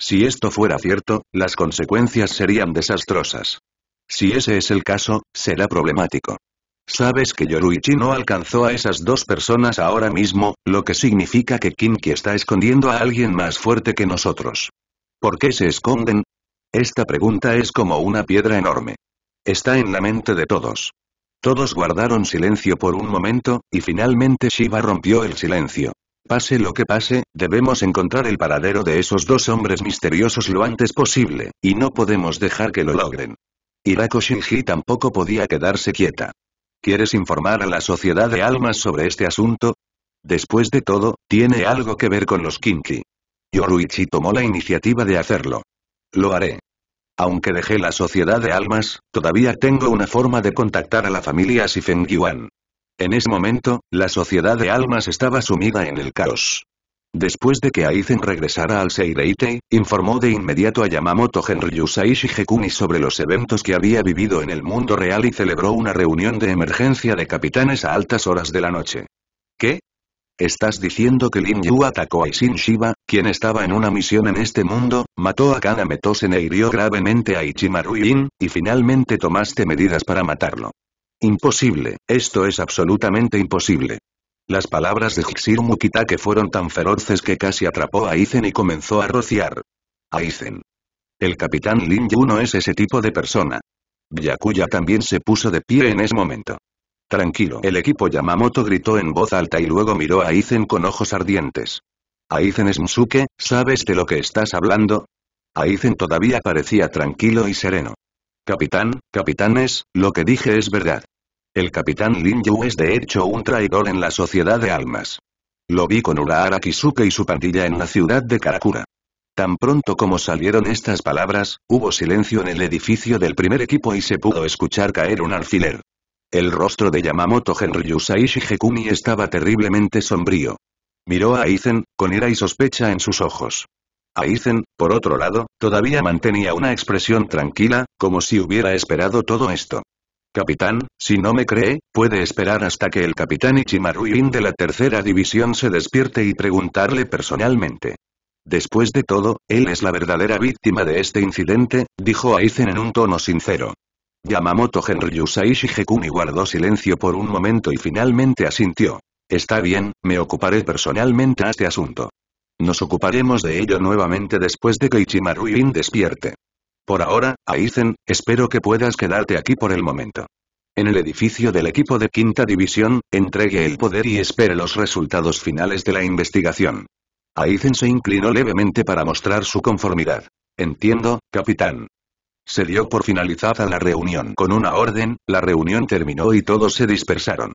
Si esto fuera cierto, las consecuencias serían desastrosas. Si ese es el caso, será problemático. Sabes que Yoruichi no alcanzó a esas dos personas ahora mismo, lo que significa que Kinki está escondiendo a alguien más fuerte que nosotros. ¿Por qué se esconden? Esta pregunta es como una piedra enorme. Está en la mente de todos. Todos guardaron silencio por un momento, y finalmente Shiva rompió el silencio. Pase lo que pase, debemos encontrar el paradero de esos dos hombres misteriosos lo antes posible, y no podemos dejar que lo logren. Hirako Shinji tampoco podía quedarse quieta. ¿Quieres informar a la sociedad de almas sobre este asunto? Después de todo, tiene algo que ver con los Kinki. Yoruichi tomó la iniciativa de hacerlo. Lo haré. Aunque dejé la sociedad de almas, todavía tengo una forma de contactar a la familia Yuan. En ese momento, la sociedad de almas estaba sumida en el caos. Después de que Aizen regresara al Seireitei, informó de inmediato a Yamamoto Genryusai Hekuni sobre los eventos que había vivido en el mundo real y celebró una reunión de emergencia de capitanes a altas horas de la noche. ¿Qué? ¿Estás diciendo que Lin Yu atacó a Ishin Shiba, quien estaba en una misión en este mundo, mató a Kanametosen e hirió gravemente a Ichimaru Yin, y finalmente tomaste medidas para matarlo? Imposible, esto es absolutamente imposible. Las palabras de Jixir que fueron tan feroces que casi atrapó a Aizen y comenzó a rociar. Aizen. El capitán Lin Yu no es ese tipo de persona. Yakuya también se puso de pie en ese momento. Tranquilo. El equipo Yamamoto gritó en voz alta y luego miró a Aizen con ojos ardientes. Aizen musuke ¿sabes de lo que estás hablando? Aizen todavía parecía tranquilo y sereno. Capitán, capitanes, lo que dije es verdad. El capitán Lin Yu es de hecho un traidor en la Sociedad de Almas. Lo vi con Urahara Kisuke y su pandilla en la ciudad de Karakura. Tan pronto como salieron estas palabras, hubo silencio en el edificio del primer equipo y se pudo escuchar caer un alfiler. El rostro de Yamamoto Genryusai Hekuni estaba terriblemente sombrío. Miró a Aizen, con ira y sospecha en sus ojos. Aizen, por otro lado, todavía mantenía una expresión tranquila, como si hubiera esperado todo esto. Capitán, si no me cree, puede esperar hasta que el capitán ichimaru de la tercera división se despierte y preguntarle personalmente. Después de todo, él es la verdadera víctima de este incidente, dijo Aizen en un tono sincero. Yamamoto Genryusai Shigekuni guardó silencio por un momento y finalmente asintió. Está bien, me ocuparé personalmente a este asunto. Nos ocuparemos de ello nuevamente después de que ichimaru despierte. Por ahora, Aizen, espero que puedas quedarte aquí por el momento. En el edificio del equipo de quinta división, entregue el poder y espere los resultados finales de la investigación. Aizen se inclinó levemente para mostrar su conformidad. Entiendo, capitán. Se dio por finalizada la reunión con una orden, la reunión terminó y todos se dispersaron.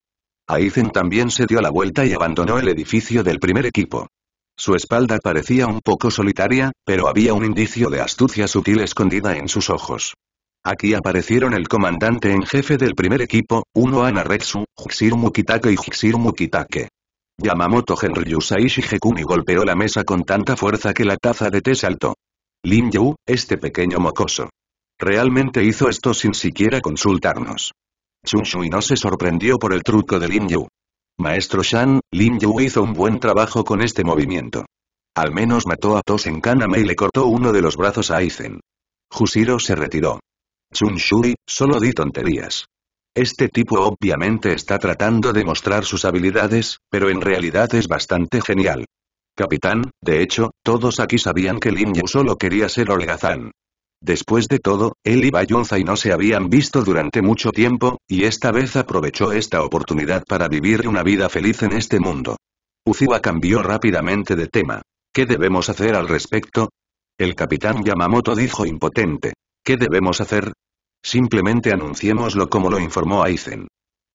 Aizen también se dio la vuelta y abandonó el edificio del primer equipo. Su espalda parecía un poco solitaria, pero había un indicio de astucia sutil escondida en sus ojos. Aquí aparecieron el comandante en jefe del primer equipo, Uno Anaretsu, Jixiru Mukitake y Jixiru Mukitake. Yamamoto Henry Saishi golpeó la mesa con tanta fuerza que la taza de té saltó. Lin Yu, este pequeño mocoso. Realmente hizo esto sin siquiera consultarnos. Chun no se sorprendió por el truco de Lin Yu. Maestro Shan, Lin Yu hizo un buen trabajo con este movimiento. Al menos mató a en Kaname y le cortó uno de los brazos a Aizen. Jusiro se retiró. Chun Shui, solo di tonterías. Este tipo obviamente está tratando de mostrar sus habilidades, pero en realidad es bastante genial. Capitán, de hecho, todos aquí sabían que Lin Yu solo quería ser holgazán. Después de todo, él y Bayonzai no se habían visto durante mucho tiempo, y esta vez aprovechó esta oportunidad para vivir una vida feliz en este mundo. Uziwa cambió rápidamente de tema. ¿Qué debemos hacer al respecto? El capitán Yamamoto dijo impotente. ¿Qué debemos hacer? Simplemente anunciémoslo como lo informó Aizen.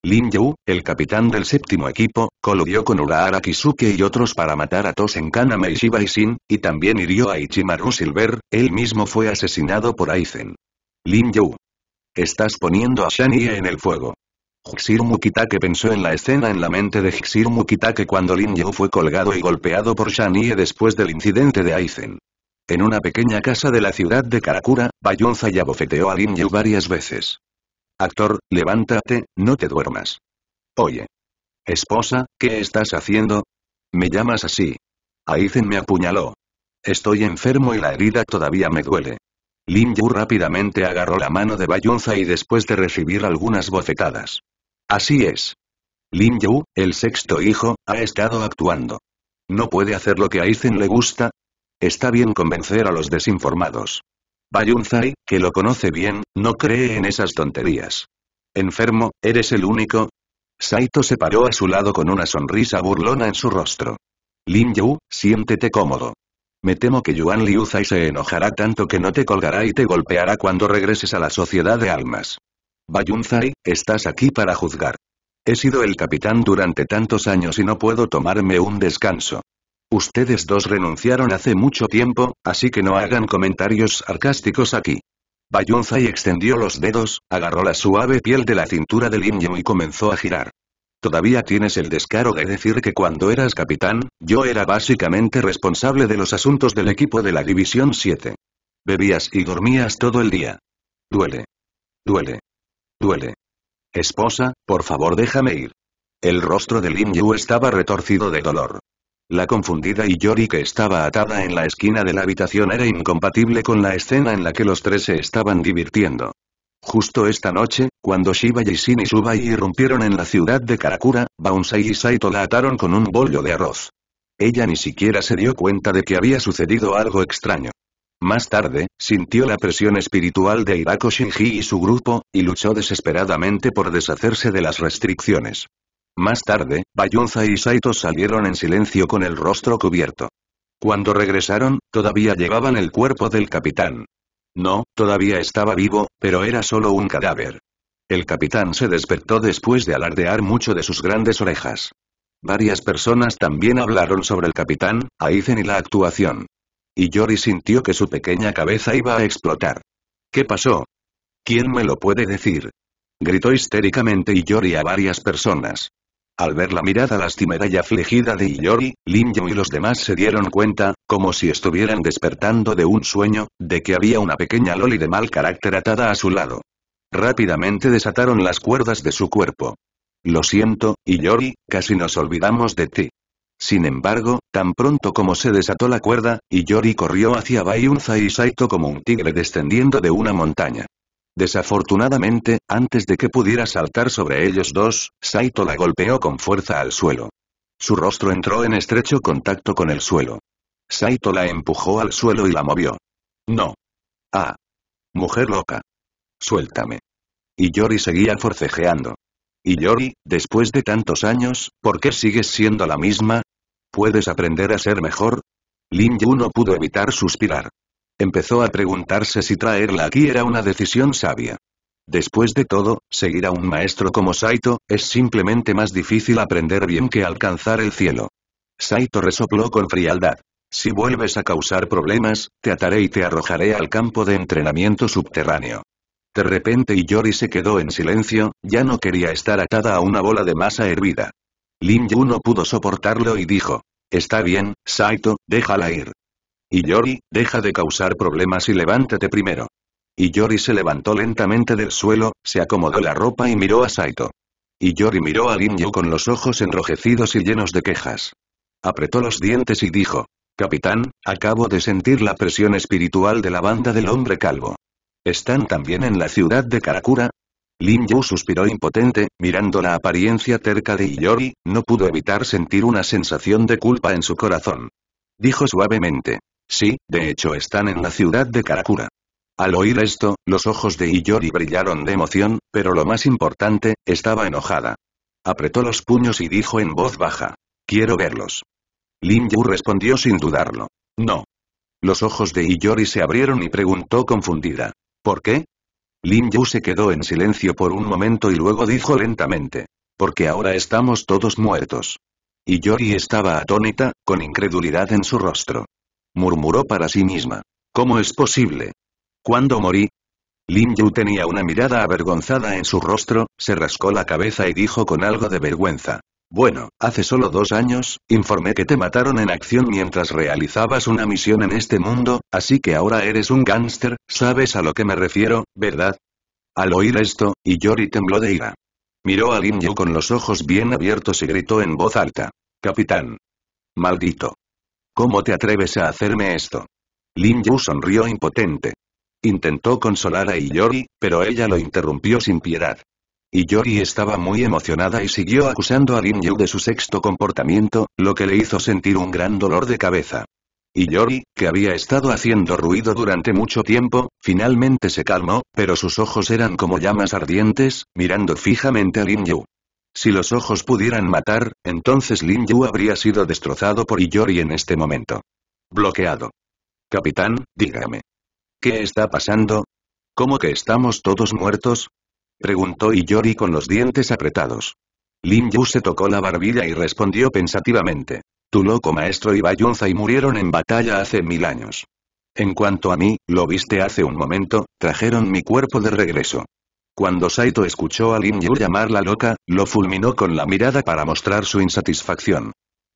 Lin Yu, el capitán del séptimo equipo, coludió con Urahara Kisuke y otros para matar a Tosen Kaname y Shiba y también hirió a Ichimaru Silver, él mismo fue asesinado por Aizen. Lin Yu. Estás poniendo a Shanie en el fuego. Jixir Mukitake pensó en la escena en la mente de Jixir Mukitake cuando Lin Yu fue colgado y golpeado por Shanie después del incidente de Aizen. En una pequeña casa de la ciudad de Karakura, Bayonza ya bofeteó a Lin Yu varias veces. Actor, levántate, no te duermas. Oye. Esposa, ¿qué estás haciendo? Me llamas así. Aizen me apuñaló. Estoy enfermo y la herida todavía me duele. Lin Yu rápidamente agarró la mano de Bayunza y después de recibir algunas bofetadas. Así es. Lin Yu, el sexto hijo, ha estado actuando. ¿No puede hacer lo que a Aizen le gusta? Está bien convencer a los desinformados. Bayunzai, que lo conoce bien, no cree en esas tonterías. Enfermo, eres el único. Saito se paró a su lado con una sonrisa burlona en su rostro. Lin Yu, siéntete cómodo. Me temo que Yuan Liuzai se enojará tanto que no te colgará y te golpeará cuando regreses a la sociedad de almas. Bayunzai, estás aquí para juzgar. He sido el capitán durante tantos años y no puedo tomarme un descanso. Ustedes dos renunciaron hace mucho tiempo, así que no hagan comentarios sarcásticos aquí. Bayunza extendió los dedos, agarró la suave piel de la cintura de Lin Yu y comenzó a girar. Todavía tienes el descaro de decir que cuando eras capitán, yo era básicamente responsable de los asuntos del equipo de la División 7. Bebías y dormías todo el día. Duele. Duele. Duele. Esposa, por favor déjame ir. El rostro de Lin Yu estaba retorcido de dolor. La confundida Yori que estaba atada en la esquina de la habitación era incompatible con la escena en la que los tres se estaban divirtiendo. Justo esta noche, cuando Shiba y Shin y irrumpieron en la ciudad de Karakura, Baunsai y Saito la ataron con un bollo de arroz. Ella ni siquiera se dio cuenta de que había sucedido algo extraño. Más tarde, sintió la presión espiritual de Hirako Shinji y su grupo, y luchó desesperadamente por deshacerse de las restricciones. Más tarde, Bayunza y Saito salieron en silencio con el rostro cubierto. Cuando regresaron, todavía llevaban el cuerpo del capitán. No, todavía estaba vivo, pero era solo un cadáver. El capitán se despertó después de alardear mucho de sus grandes orejas. Varias personas también hablaron sobre el capitán, Aizen y la actuación. Y Yori sintió que su pequeña cabeza iba a explotar. ¿Qué pasó? ¿Quién me lo puede decir? Gritó histéricamente Yori a varias personas. Al ver la mirada lastimera y afligida de Iori, Lin y los demás se dieron cuenta, como si estuvieran despertando de un sueño, de que había una pequeña loli de mal carácter atada a su lado. Rápidamente desataron las cuerdas de su cuerpo. Lo siento, Iori, casi nos olvidamos de ti. Sin embargo, tan pronto como se desató la cuerda, Iori corrió hacia Baiunza y Saito como un tigre descendiendo de una montaña. Desafortunadamente, antes de que pudiera saltar sobre ellos dos, Saito la golpeó con fuerza al suelo. Su rostro entró en estrecho contacto con el suelo. Saito la empujó al suelo y la movió. No. Ah. Mujer loca. Suéltame. Y Yori seguía forcejeando. Y Yori, después de tantos años, ¿por qué sigues siendo la misma? ¿Puedes aprender a ser mejor? Lin Yu no pudo evitar suspirar. Empezó a preguntarse si traerla aquí era una decisión sabia. Después de todo, seguir a un maestro como Saito, es simplemente más difícil aprender bien que alcanzar el cielo. Saito resopló con frialdad. Si vuelves a causar problemas, te ataré y te arrojaré al campo de entrenamiento subterráneo. De repente Yori se quedó en silencio, ya no quería estar atada a una bola de masa hervida. Lin Yu no pudo soportarlo y dijo. Está bien, Saito, déjala ir. Yori, deja de causar problemas y levántate primero. Yori se levantó lentamente del suelo, se acomodó la ropa y miró a Saito. Yori miró a Lin Yu con los ojos enrojecidos y llenos de quejas. Apretó los dientes y dijo, Capitán, acabo de sentir la presión espiritual de la banda del hombre calvo. ¿Están también en la ciudad de Karakura? Lin Yu suspiró impotente, mirando la apariencia terca de Iyori, no pudo evitar sentir una sensación de culpa en su corazón. Dijo suavemente. Sí, de hecho están en la ciudad de Karakura. Al oír esto, los ojos de Iyori brillaron de emoción, pero lo más importante, estaba enojada. Apretó los puños y dijo en voz baja. Quiero verlos. Lin Yu respondió sin dudarlo. No. Los ojos de Iyori se abrieron y preguntó confundida. ¿Por qué? Lin Yu se quedó en silencio por un momento y luego dijo lentamente. Porque ahora estamos todos muertos. Iyori estaba atónita, con incredulidad en su rostro murmuró para sí misma. ¿Cómo es posible? ¿Cuándo morí? Lin Yu tenía una mirada avergonzada en su rostro, se rascó la cabeza y dijo con algo de vergüenza. Bueno, hace solo dos años, informé que te mataron en acción mientras realizabas una misión en este mundo, así que ahora eres un gángster, sabes a lo que me refiero, ¿verdad? Al oír esto, Yori tembló de ira. Miró a Lin Yu con los ojos bien abiertos y gritó en voz alta. Capitán. Maldito. ¿Cómo te atreves a hacerme esto? Lin Yu sonrió impotente. Intentó consolar a Iyori, pero ella lo interrumpió sin piedad. Iyori estaba muy emocionada y siguió acusando a Lin Yu de su sexto comportamiento, lo que le hizo sentir un gran dolor de cabeza. Iyori, que había estado haciendo ruido durante mucho tiempo, finalmente se calmó, pero sus ojos eran como llamas ardientes, mirando fijamente a Lin Yu. Si los ojos pudieran matar, entonces Lin Yu habría sido destrozado por Iyori en este momento. Bloqueado. Capitán, dígame. ¿Qué está pasando? ¿Cómo que estamos todos muertos? Preguntó Iyori con los dientes apretados. Lin Yu se tocó la barbilla y respondió pensativamente. Tu loco maestro y murieron en batalla hace mil años. En cuanto a mí, lo viste hace un momento, trajeron mi cuerpo de regreso. Cuando Saito escuchó a Lin Yu llamarla loca, lo fulminó con la mirada para mostrar su insatisfacción.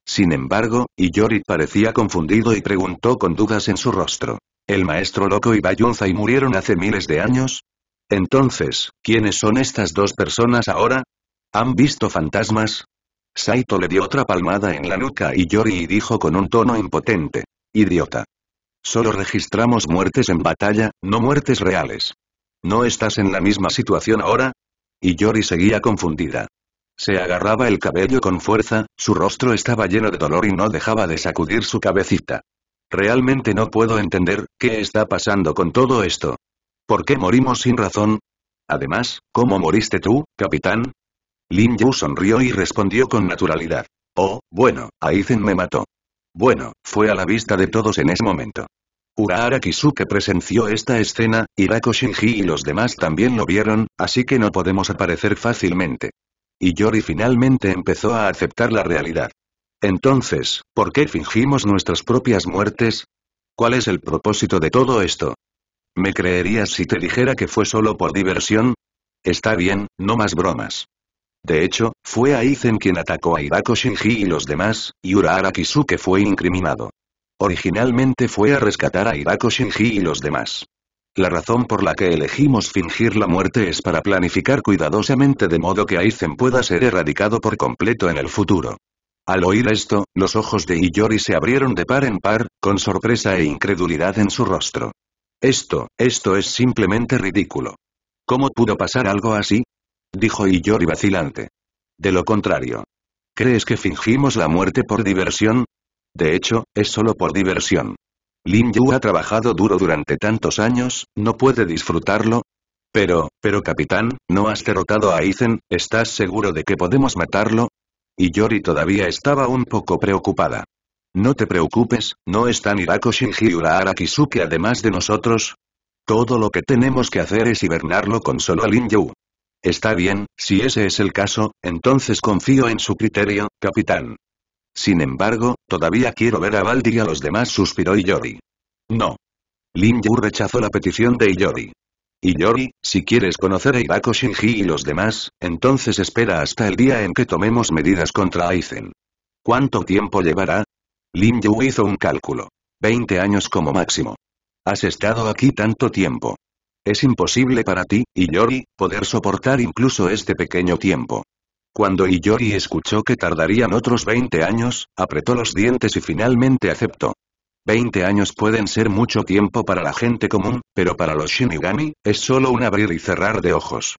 Sin embargo, Iyori parecía confundido y preguntó con dudas en su rostro. ¿El maestro loco y Bayunzai murieron hace miles de años? Entonces, ¿quiénes son estas dos personas ahora? ¿Han visto fantasmas? Saito le dio otra palmada en la nuca a Iyori y dijo con un tono impotente. Idiota. Solo registramos muertes en batalla, no muertes reales. ¿No estás en la misma situación ahora? Y Yori seguía confundida. Se agarraba el cabello con fuerza, su rostro estaba lleno de dolor y no dejaba de sacudir su cabecita. Realmente no puedo entender, ¿qué está pasando con todo esto? ¿Por qué morimos sin razón? Además, ¿cómo moriste tú, capitán? Lin Yu sonrió y respondió con naturalidad. Oh, bueno, Aizen me mató. Bueno, fue a la vista de todos en ese momento. Urahara Kisuke presenció esta escena, Hirako Shinji y los demás también lo vieron, así que no podemos aparecer fácilmente. Y Yori finalmente empezó a aceptar la realidad. Entonces, ¿por qué fingimos nuestras propias muertes? ¿Cuál es el propósito de todo esto? ¿Me creerías si te dijera que fue solo por diversión? Está bien, no más bromas. De hecho, fue Aizen quien atacó a Hirako Shinji y los demás, y Urahara Kisuke fue incriminado. Originalmente fue a rescatar a Hirako Shinji y los demás. La razón por la que elegimos fingir la muerte es para planificar cuidadosamente de modo que Aizen pueda ser erradicado por completo en el futuro. Al oír esto, los ojos de Iyori se abrieron de par en par, con sorpresa e incredulidad en su rostro. Esto, esto es simplemente ridículo. ¿Cómo pudo pasar algo así? Dijo Iyori vacilante. De lo contrario. ¿Crees que fingimos la muerte por diversión? De hecho, es solo por diversión. Lin Yu ha trabajado duro durante tantos años, ¿no puede disfrutarlo? Pero, pero capitán, ¿no has derrotado a Aizen? ¿Estás seguro de que podemos matarlo? Y Yori todavía estaba un poco preocupada. No te preocupes, no están Hirako Shinji y Urahara Kisuke además de nosotros. Todo lo que tenemos que hacer es hibernarlo con solo a Lin Yu. Está bien, si ese es el caso, entonces confío en su criterio, capitán. Sin embargo, todavía quiero ver a Baldi y a los demás suspiró Iyori. No. Lin Yu rechazó la petición de Iyori. «Iyori, si quieres conocer a Ibako Shinji y los demás, entonces espera hasta el día en que tomemos medidas contra Aizen. ¿Cuánto tiempo llevará? Lin Yu hizo un cálculo. 20 años como máximo. Has estado aquí tanto tiempo. Es imposible para ti, Iyori, poder soportar incluso este pequeño tiempo. Cuando Iyori escuchó que tardarían otros 20 años, apretó los dientes y finalmente aceptó. 20 años pueden ser mucho tiempo para la gente común, pero para los Shinigami, es solo un abrir y cerrar de ojos.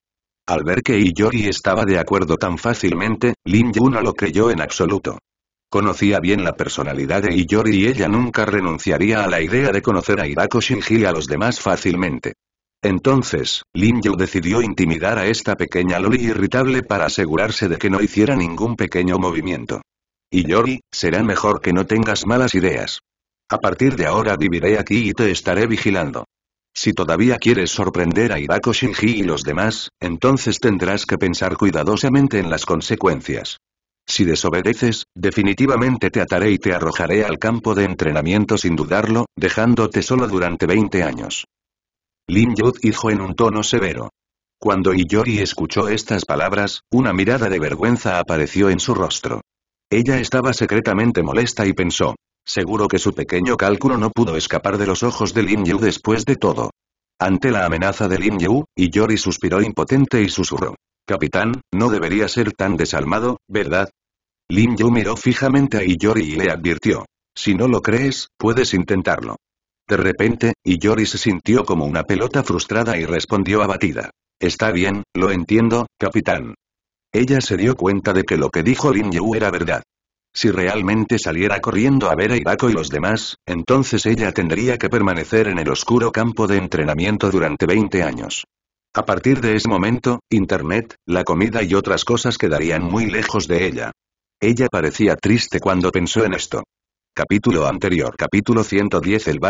Al ver que Iyori estaba de acuerdo tan fácilmente, Lin Yu no lo creyó en absoluto. Conocía bien la personalidad de Iyori y ella nunca renunciaría a la idea de conocer a Hirako Shinji y a los demás fácilmente. Entonces, Lin Yu decidió intimidar a esta pequeña Loli irritable para asegurarse de que no hiciera ningún pequeño movimiento. Y Yori, será mejor que no tengas malas ideas. A partir de ahora viviré aquí y te estaré vigilando. Si todavía quieres sorprender a Hirako Shinji y los demás, entonces tendrás que pensar cuidadosamente en las consecuencias. Si desobedeces, definitivamente te ataré y te arrojaré al campo de entrenamiento sin dudarlo, dejándote solo durante 20 años. Lin Yu dijo en un tono severo. Cuando Iyori escuchó estas palabras, una mirada de vergüenza apareció en su rostro. Ella estaba secretamente molesta y pensó. Seguro que su pequeño cálculo no pudo escapar de los ojos de Lin Yu después de todo. Ante la amenaza de Lin Yu, Iyori suspiró impotente y susurró. Capitán, no debería ser tan desalmado, ¿verdad? Lin Yu miró fijamente a Iyori y le advirtió. Si no lo crees, puedes intentarlo. De repente, Yori se sintió como una pelota frustrada y respondió abatida. Está bien, lo entiendo, capitán. Ella se dio cuenta de que lo que dijo Lin Yu era verdad. Si realmente saliera corriendo a ver a Ibako y los demás, entonces ella tendría que permanecer en el oscuro campo de entrenamiento durante 20 años. A partir de ese momento, Internet, la comida y otras cosas quedarían muy lejos de ella. Ella parecía triste cuando pensó en esto. Capítulo anterior Capítulo 110 El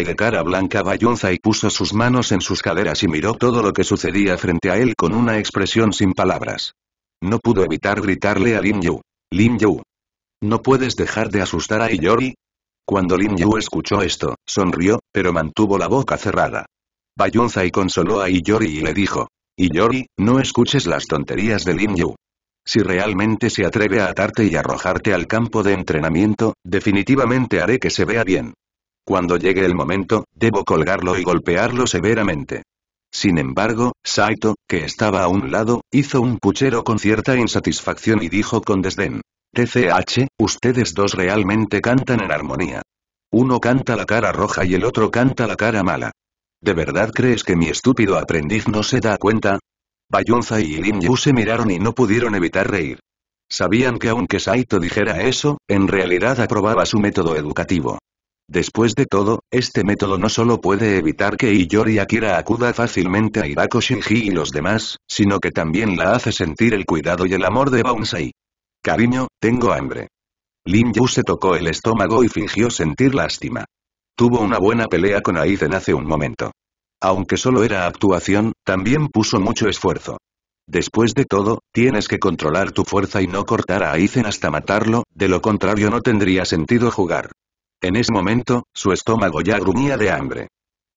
y de cara blanca y puso sus manos en sus caderas y miró todo lo que sucedía frente a él con una expresión sin palabras. No pudo evitar gritarle a Lin Yu. Lin Yu. ¿No puedes dejar de asustar a Iyori? Cuando Lin Yu escuchó esto, sonrió, pero mantuvo la boca cerrada. y consoló a Iyori y le dijo. Iyori, no escuches las tonterías de Lin Yu. Si realmente se atreve a atarte y arrojarte al campo de entrenamiento, definitivamente haré que se vea bien. Cuando llegue el momento, debo colgarlo y golpearlo severamente. Sin embargo, Saito, que estaba a un lado, hizo un puchero con cierta insatisfacción y dijo con desdén. TCH, ustedes dos realmente cantan en armonía. Uno canta la cara roja y el otro canta la cara mala. ¿De verdad crees que mi estúpido aprendiz no se da cuenta? Bayunza y Lin Yu se miraron y no pudieron evitar reír. Sabían que aunque Saito dijera eso, en realidad aprobaba su método educativo. Después de todo, este método no solo puede evitar que Iyori Akira acuda fácilmente a Hirako Shinji y los demás, sino que también la hace sentir el cuidado y el amor de Bounsei. Cariño, tengo hambre. Lin Yu se tocó el estómago y fingió sentir lástima. Tuvo una buena pelea con Aizen hace un momento. Aunque solo era actuación, también puso mucho esfuerzo. Después de todo, tienes que controlar tu fuerza y no cortar a Aizen hasta matarlo, de lo contrario no tendría sentido jugar. En ese momento, su estómago ya gruñía de hambre.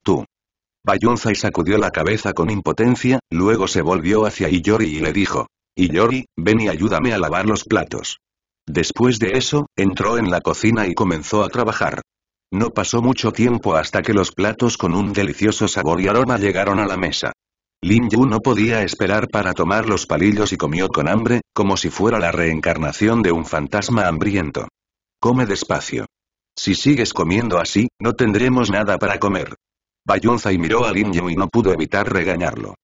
Tú. Bayunza y sacudió la cabeza con impotencia, luego se volvió hacia Iyori y le dijo. Iyori, ven y ayúdame a lavar los platos. Después de eso, entró en la cocina y comenzó a trabajar. No pasó mucho tiempo hasta que los platos con un delicioso sabor y aroma llegaron a la mesa. Lin Yu no podía esperar para tomar los palillos y comió con hambre, como si fuera la reencarnación de un fantasma hambriento. Come despacio. Si sigues comiendo así, no tendremos nada para comer. Bayunzai miró a Lin Yu y no pudo evitar regañarlo.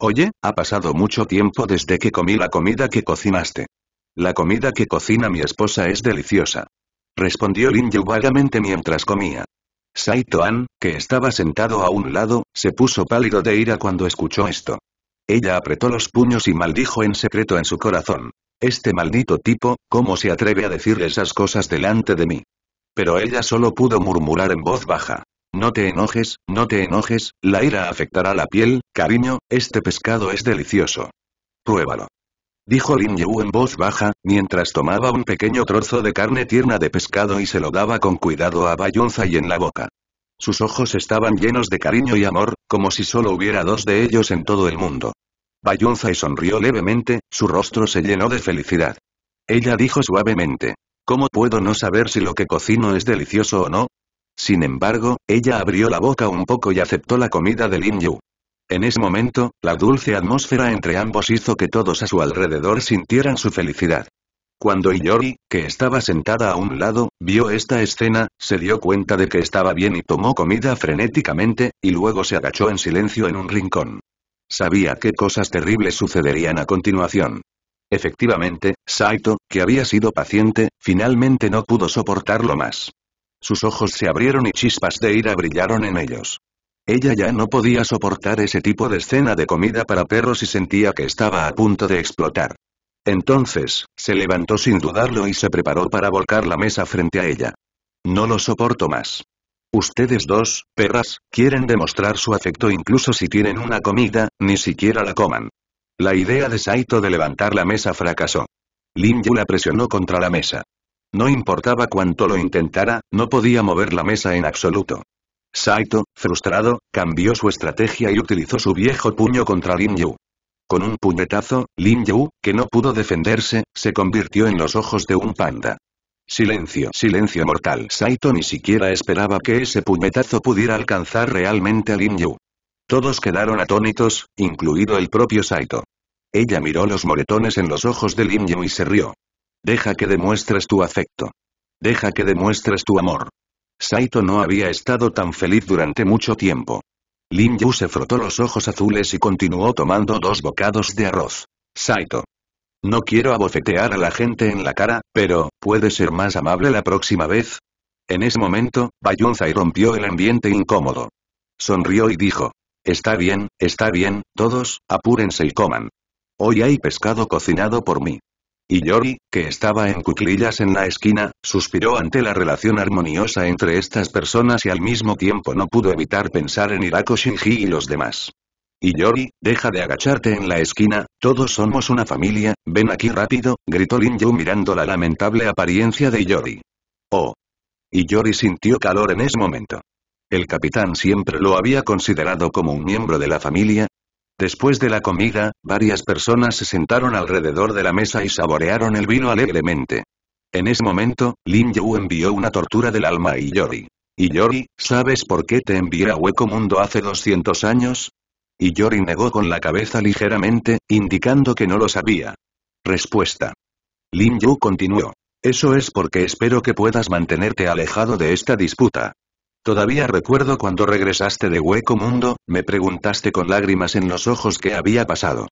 Oye, ha pasado mucho tiempo desde que comí la comida que cocinaste. La comida que cocina mi esposa es deliciosa respondió Lin Yu vagamente mientras comía. Saito-an, que estaba sentado a un lado, se puso pálido de ira cuando escuchó esto. Ella apretó los puños y maldijo en secreto en su corazón. Este maldito tipo, ¿cómo se atreve a decir esas cosas delante de mí? Pero ella solo pudo murmurar en voz baja. No te enojes, no te enojes, la ira afectará la piel, cariño, este pescado es delicioso. Pruébalo dijo Lin Yu en voz baja, mientras tomaba un pequeño trozo de carne tierna de pescado y se lo daba con cuidado a Bayunza y en la boca. Sus ojos estaban llenos de cariño y amor, como si solo hubiera dos de ellos en todo el mundo. Bayunza sonrió levemente, su rostro se llenó de felicidad. Ella dijo suavemente, ¿cómo puedo no saber si lo que cocino es delicioso o no? Sin embargo, ella abrió la boca un poco y aceptó la comida de Lin Yu. En ese momento, la dulce atmósfera entre ambos hizo que todos a su alrededor sintieran su felicidad. Cuando Iyori, que estaba sentada a un lado, vio esta escena, se dio cuenta de que estaba bien y tomó comida frenéticamente, y luego se agachó en silencio en un rincón. Sabía qué cosas terribles sucederían a continuación. Efectivamente, Saito, que había sido paciente, finalmente no pudo soportarlo más. Sus ojos se abrieron y chispas de ira brillaron en ellos. Ella ya no podía soportar ese tipo de escena de comida para perros y sentía que estaba a punto de explotar. Entonces, se levantó sin dudarlo y se preparó para volcar la mesa frente a ella. No lo soporto más. Ustedes dos, perras, quieren demostrar su afecto incluso si tienen una comida, ni siquiera la coman. La idea de Saito de levantar la mesa fracasó. Lin Yu la presionó contra la mesa. No importaba cuánto lo intentara, no podía mover la mesa en absoluto. Saito, frustrado, cambió su estrategia y utilizó su viejo puño contra Lin Yu. Con un puñetazo, Lin Yu, que no pudo defenderse, se convirtió en los ojos de un panda. Silencio, silencio mortal. Saito ni siquiera esperaba que ese puñetazo pudiera alcanzar realmente a Lin Yu. Todos quedaron atónitos, incluido el propio Saito. Ella miró los moretones en los ojos de Lin Yu y se rió. Deja que demuestres tu afecto. Deja que demuestres tu amor. Saito no había estado tan feliz durante mucho tiempo. Lin Yu se frotó los ojos azules y continuó tomando dos bocados de arroz. Saito. No quiero abofetear a la gente en la cara, pero, ¿puede ser más amable la próxima vez? En ese momento, Bayunzai rompió el ambiente incómodo. Sonrió y dijo. Está bien, está bien, todos, apúrense y coman. Hoy hay pescado cocinado por mí. Y Yori, que estaba en cuclillas en la esquina, suspiró ante la relación armoniosa entre estas personas y al mismo tiempo no pudo evitar pensar en Irako Shinji y los demás. Y Yori, deja de agacharte en la esquina, todos somos una familia, ven aquí rápido, gritó Lin Yu mirando la lamentable apariencia de Yori. Oh. Y Yori sintió calor en ese momento. El capitán siempre lo había considerado como un miembro de la familia, Después de la comida, varias personas se sentaron alrededor de la mesa y saborearon el vino alegremente. En ese momento, Lin Yu envió una tortura del alma a Y Yori, ¿sabes por qué te envié a Hueco Mundo hace 200 años? Yori negó con la cabeza ligeramente, indicando que no lo sabía. Respuesta. Lin Yu continuó. Eso es porque espero que puedas mantenerte alejado de esta disputa. Todavía recuerdo cuando regresaste de Hueco Mundo, me preguntaste con lágrimas en los ojos qué había pasado.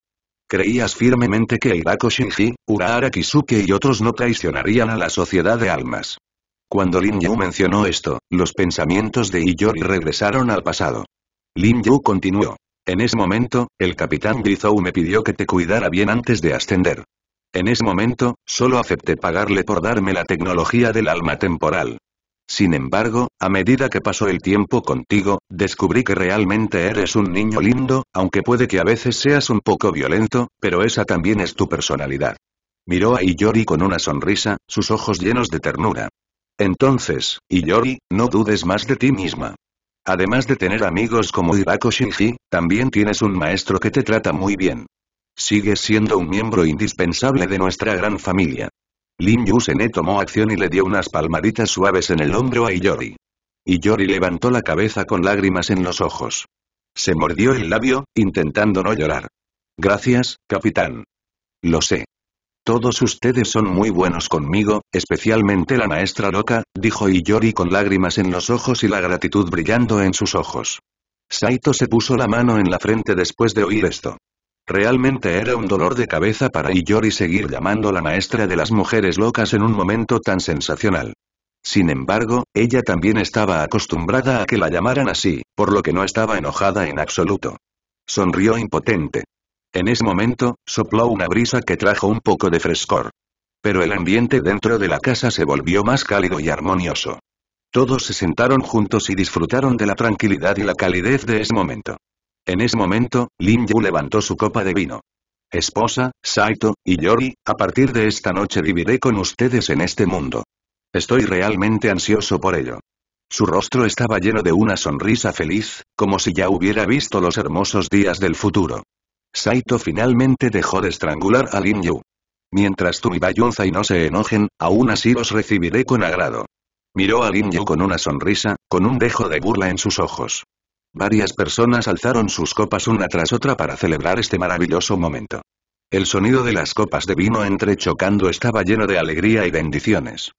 Creías firmemente que Hirako Shinji, Urahara Kisuke y otros no traicionarían a la sociedad de almas. Cuando Lin Yu mencionó esto, los pensamientos de Iyori regresaron al pasado. Lin Yu continuó. En ese momento, el capitán Grizou me pidió que te cuidara bien antes de ascender. En ese momento, solo acepté pagarle por darme la tecnología del alma temporal. Sin embargo, a medida que pasó el tiempo contigo, descubrí que realmente eres un niño lindo, aunque puede que a veces seas un poco violento, pero esa también es tu personalidad. Miró a Iyori con una sonrisa, sus ojos llenos de ternura. Entonces, Iyori, no dudes más de ti misma. Además de tener amigos como Ibako Shinji, también tienes un maestro que te trata muy bien. Sigues siendo un miembro indispensable de nuestra gran familia. Lin Yusene tomó acción y le dio unas palmaditas suaves en el hombro a Iyori. Iyori levantó la cabeza con lágrimas en los ojos. Se mordió el labio, intentando no llorar. Gracias, capitán. Lo sé. Todos ustedes son muy buenos conmigo, especialmente la maestra loca, dijo Iyori con lágrimas en los ojos y la gratitud brillando en sus ojos. Saito se puso la mano en la frente después de oír esto. Realmente era un dolor de cabeza para Iyori seguir llamando la maestra de las mujeres locas en un momento tan sensacional. Sin embargo, ella también estaba acostumbrada a que la llamaran así, por lo que no estaba enojada en absoluto. Sonrió impotente. En ese momento, sopló una brisa que trajo un poco de frescor. Pero el ambiente dentro de la casa se volvió más cálido y armonioso. Todos se sentaron juntos y disfrutaron de la tranquilidad y la calidez de ese momento. En ese momento, Lin Yu levantó su copa de vino. Esposa, Saito, y Yori, a partir de esta noche viviré con ustedes en este mundo. Estoy realmente ansioso por ello. Su rostro estaba lleno de una sonrisa feliz, como si ya hubiera visto los hermosos días del futuro. Saito finalmente dejó de estrangular a Lin Yu. Mientras tú y y no se enojen, aún así los recibiré con agrado. Miró a Lin Yu con una sonrisa, con un dejo de burla en sus ojos. Varias personas alzaron sus copas una tras otra para celebrar este maravilloso momento. El sonido de las copas de vino entrechocando estaba lleno de alegría y bendiciones.